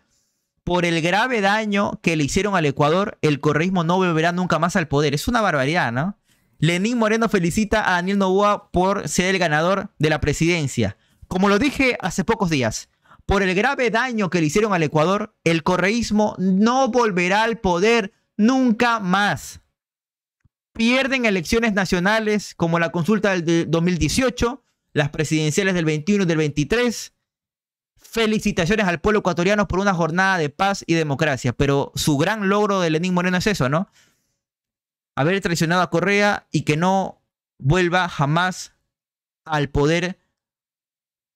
por el grave daño que le hicieron al Ecuador, el correísmo no volverá nunca más al poder. Es una barbaridad, ¿no? Lenín Moreno felicita a Daniel Novoa por ser el ganador de la presidencia. Como lo dije hace pocos días, por el grave daño que le hicieron al Ecuador, el correísmo no volverá al poder nunca más. Pierden elecciones nacionales como la consulta del 2018, las presidenciales del 21 y del 23. Felicitaciones al pueblo ecuatoriano por una jornada de paz y democracia, pero su gran logro de Lenín Moreno es eso, ¿no? Haber traicionado a Correa y que no vuelva jamás al poder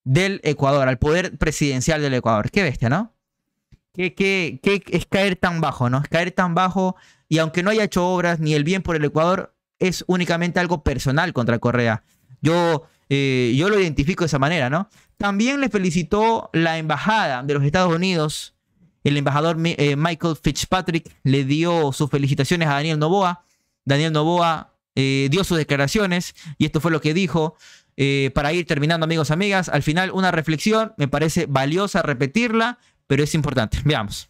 del Ecuador, al poder presidencial del Ecuador. Qué bestia, ¿no? ¿Qué, es caer tan bajo, ¿no? Es caer tan bajo y aunque no haya hecho obras ni el bien por el Ecuador, es únicamente algo personal contra Correa. Yo, eh, yo lo identifico de esa manera, ¿no? También le felicitó la embajada de los Estados Unidos. El embajador eh, Michael Fitzpatrick le dio sus felicitaciones a Daniel Novoa. Daniel Novoa eh, dio sus declaraciones y esto fue lo que dijo. Eh, para ir terminando, amigos, amigas, al final una reflexión, me parece valiosa repetirla, pero es importante. Veamos.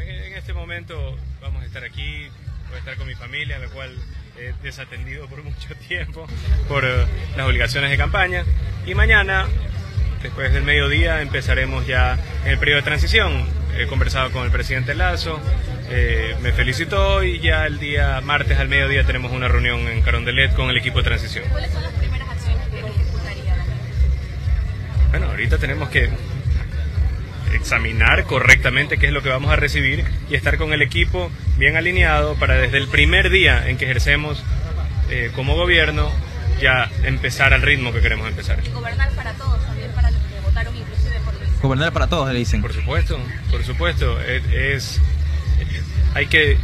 en este momento vamos a estar aquí, voy a estar con mi familia, la cual he desatendido por (laughs) mucho tiempo por eh, las obligaciones de campaña. Y mañana, después del mediodía, empezaremos ya el periodo de transición. He conversado con el presidente Lazo, eh, me felicitó y ya el día martes al mediodía tenemos una reunión en Carondelet con el equipo de transición. Bueno, ahorita tenemos que examinar correctamente qué es lo que vamos a recibir y estar con el equipo bien alineado para desde el primer día en que ejercemos eh, como gobierno ya empezar al ritmo que queremos empezar. Y gobernar para todos, también para los que votaron inclusive por Gobernar para todos, le dicen. Por supuesto, por supuesto. Es, hay que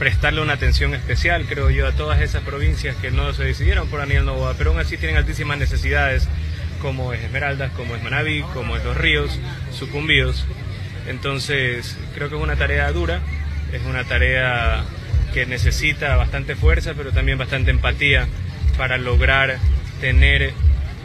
prestarle una atención especial, creo yo, a todas esas provincias que no se decidieron por Daniel Novoa, pero aún así tienen altísimas necesidades como es Esmeraldas, como es manabí como es Los Ríos, Sucumbidos. Entonces, creo que es una tarea dura, es una tarea que necesita bastante fuerza, pero también bastante empatía para lograr tener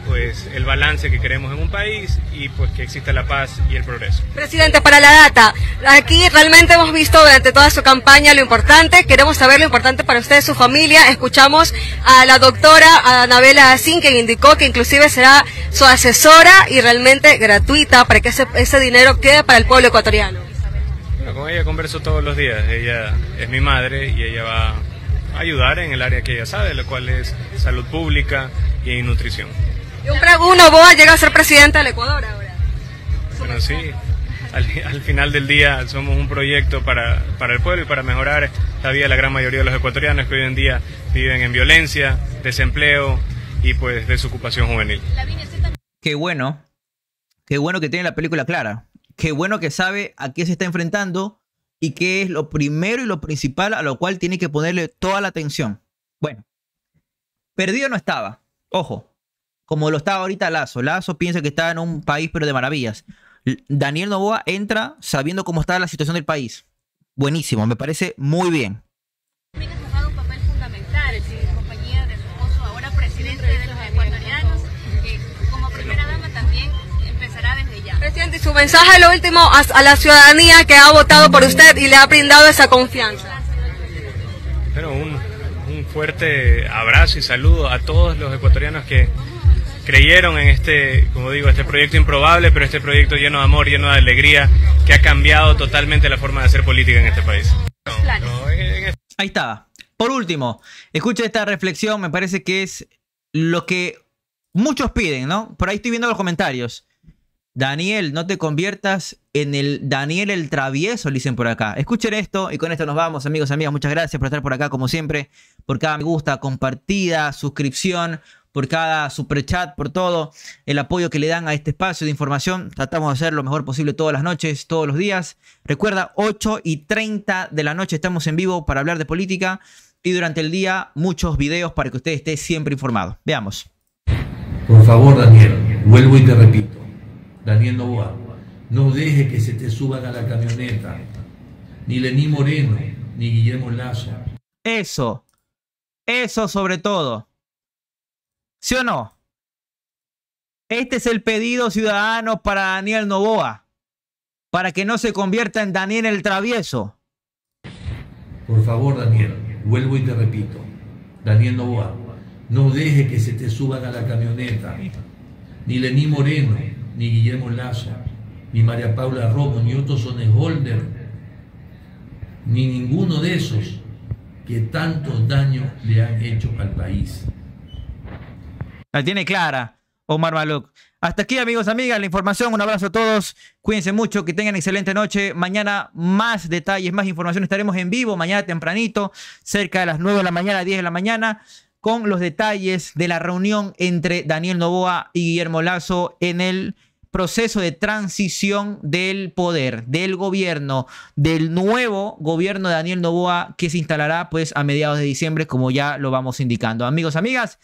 pues el balance que queremos en un país y pues que exista la paz y el progreso. Presidente, para la data, aquí realmente hemos visto durante toda su campaña lo importante, queremos saber lo importante para usted, su familia, escuchamos a la doctora Anabela Sin que indicó que inclusive será su asesora y realmente gratuita para que ese, ese dinero quede para el pueblo ecuatoriano. con ella converso todos los días, ella es mi madre y ella va a ayudar en el área que ella sabe, lo cual es salud pública y nutrición. Uno boda llega a ser presidente del Ecuador ahora. Bueno, sí. Al, final del día somos un proyecto para, para el pueblo y para mejorar la vida de la gran mayoría de los ecuatorianos que hoy en día viven en violencia, desempleo y pues desocupación juvenil. Qué bueno, qué bueno que tiene la película clara, qué bueno que sabe a qué se está enfrentando y qué es lo primero y lo principal a lo cual tiene que ponerle toda la atención. Bueno, perdido no estaba, ojo, como lo está ahorita Lazo. Lazo piensa que está en un país pero de maravillas. Daniel Novoa entra sabiendo cómo está la situación del país. Buenísimo, me parece muy bien. Presidente, su mensaje lo último a, la ciudadanía que ha votado por usted y le ha brindado esa confianza. Bueno, un fuerte abrazo y saludo a todos los ecuatorianos que creyeron en este, como digo, este proyecto improbable, pero este proyecto lleno de amor, lleno de alegría, que ha cambiado totalmente la forma de hacer política en este país. Ahí está. Por último, escucha esta reflexión, me parece que es lo que muchos piden, ¿no? Por ahí estoy viendo los comentarios. Daniel, no te conviertas en el Daniel el travieso, le dicen por acá. Escuchen esto y con esto nos vamos, amigos, amigas. Muchas gracias por estar por acá, como siempre, por cada me gusta, compartida, suscripción por cada chat, por todo el apoyo que le dan a este espacio de información. Tratamos de hacer lo mejor posible todas las noches, todos los días. Recuerda, 8 y 30 de la noche estamos en vivo para hablar de política y durante el día muchos videos para que usted esté siempre informado. Veamos. Por favor, Daniel, vuelvo y te repito. Daniel Novoa, no deje que se te suban a la camioneta ni Lenín Moreno, ni Guillermo Lazo. Eso, eso sobre todo. ¿Sí o no? Este es el pedido ciudadano para Daniel Novoa, para que no se convierta en Daniel el travieso. Por favor, Daniel, vuelvo y te repito, Daniel Novoa, no deje que se te suban a la camioneta, ni Lenín Moreno, ni Guillermo Lazo, ni María Paula Romo, ni Otto Holder, ni ninguno de esos que tanto daño le han hecho al país. La tiene clara Omar Maluk. Hasta aquí, amigos, amigas, la información. Un abrazo a todos. Cuídense mucho, que tengan excelente noche. Mañana más detalles, más información. Estaremos en vivo mañana tempranito, cerca de las 9 de la mañana, 10 de la mañana, con los detalles de la reunión entre Daniel Novoa y Guillermo Lazo en el proceso de transición del poder, del gobierno, del nuevo gobierno de Daniel Novoa que se instalará pues a mediados de diciembre, como ya lo vamos indicando. Amigos, amigas,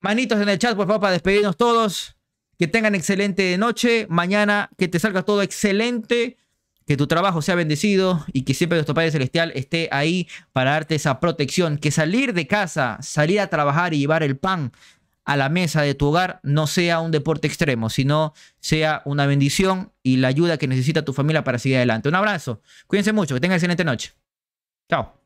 Manitos en el chat, por favor, para despedirnos todos. Que tengan excelente noche. Mañana que te salga todo excelente. Que tu trabajo sea bendecido y que siempre nuestro Padre Celestial esté ahí para darte esa protección. Que salir de casa, salir a trabajar y llevar el pan a la mesa de tu hogar no sea un deporte extremo, sino sea una bendición y la ayuda que necesita tu familia para seguir adelante. Un abrazo. Cuídense mucho. Que tengan excelente noche. Chao.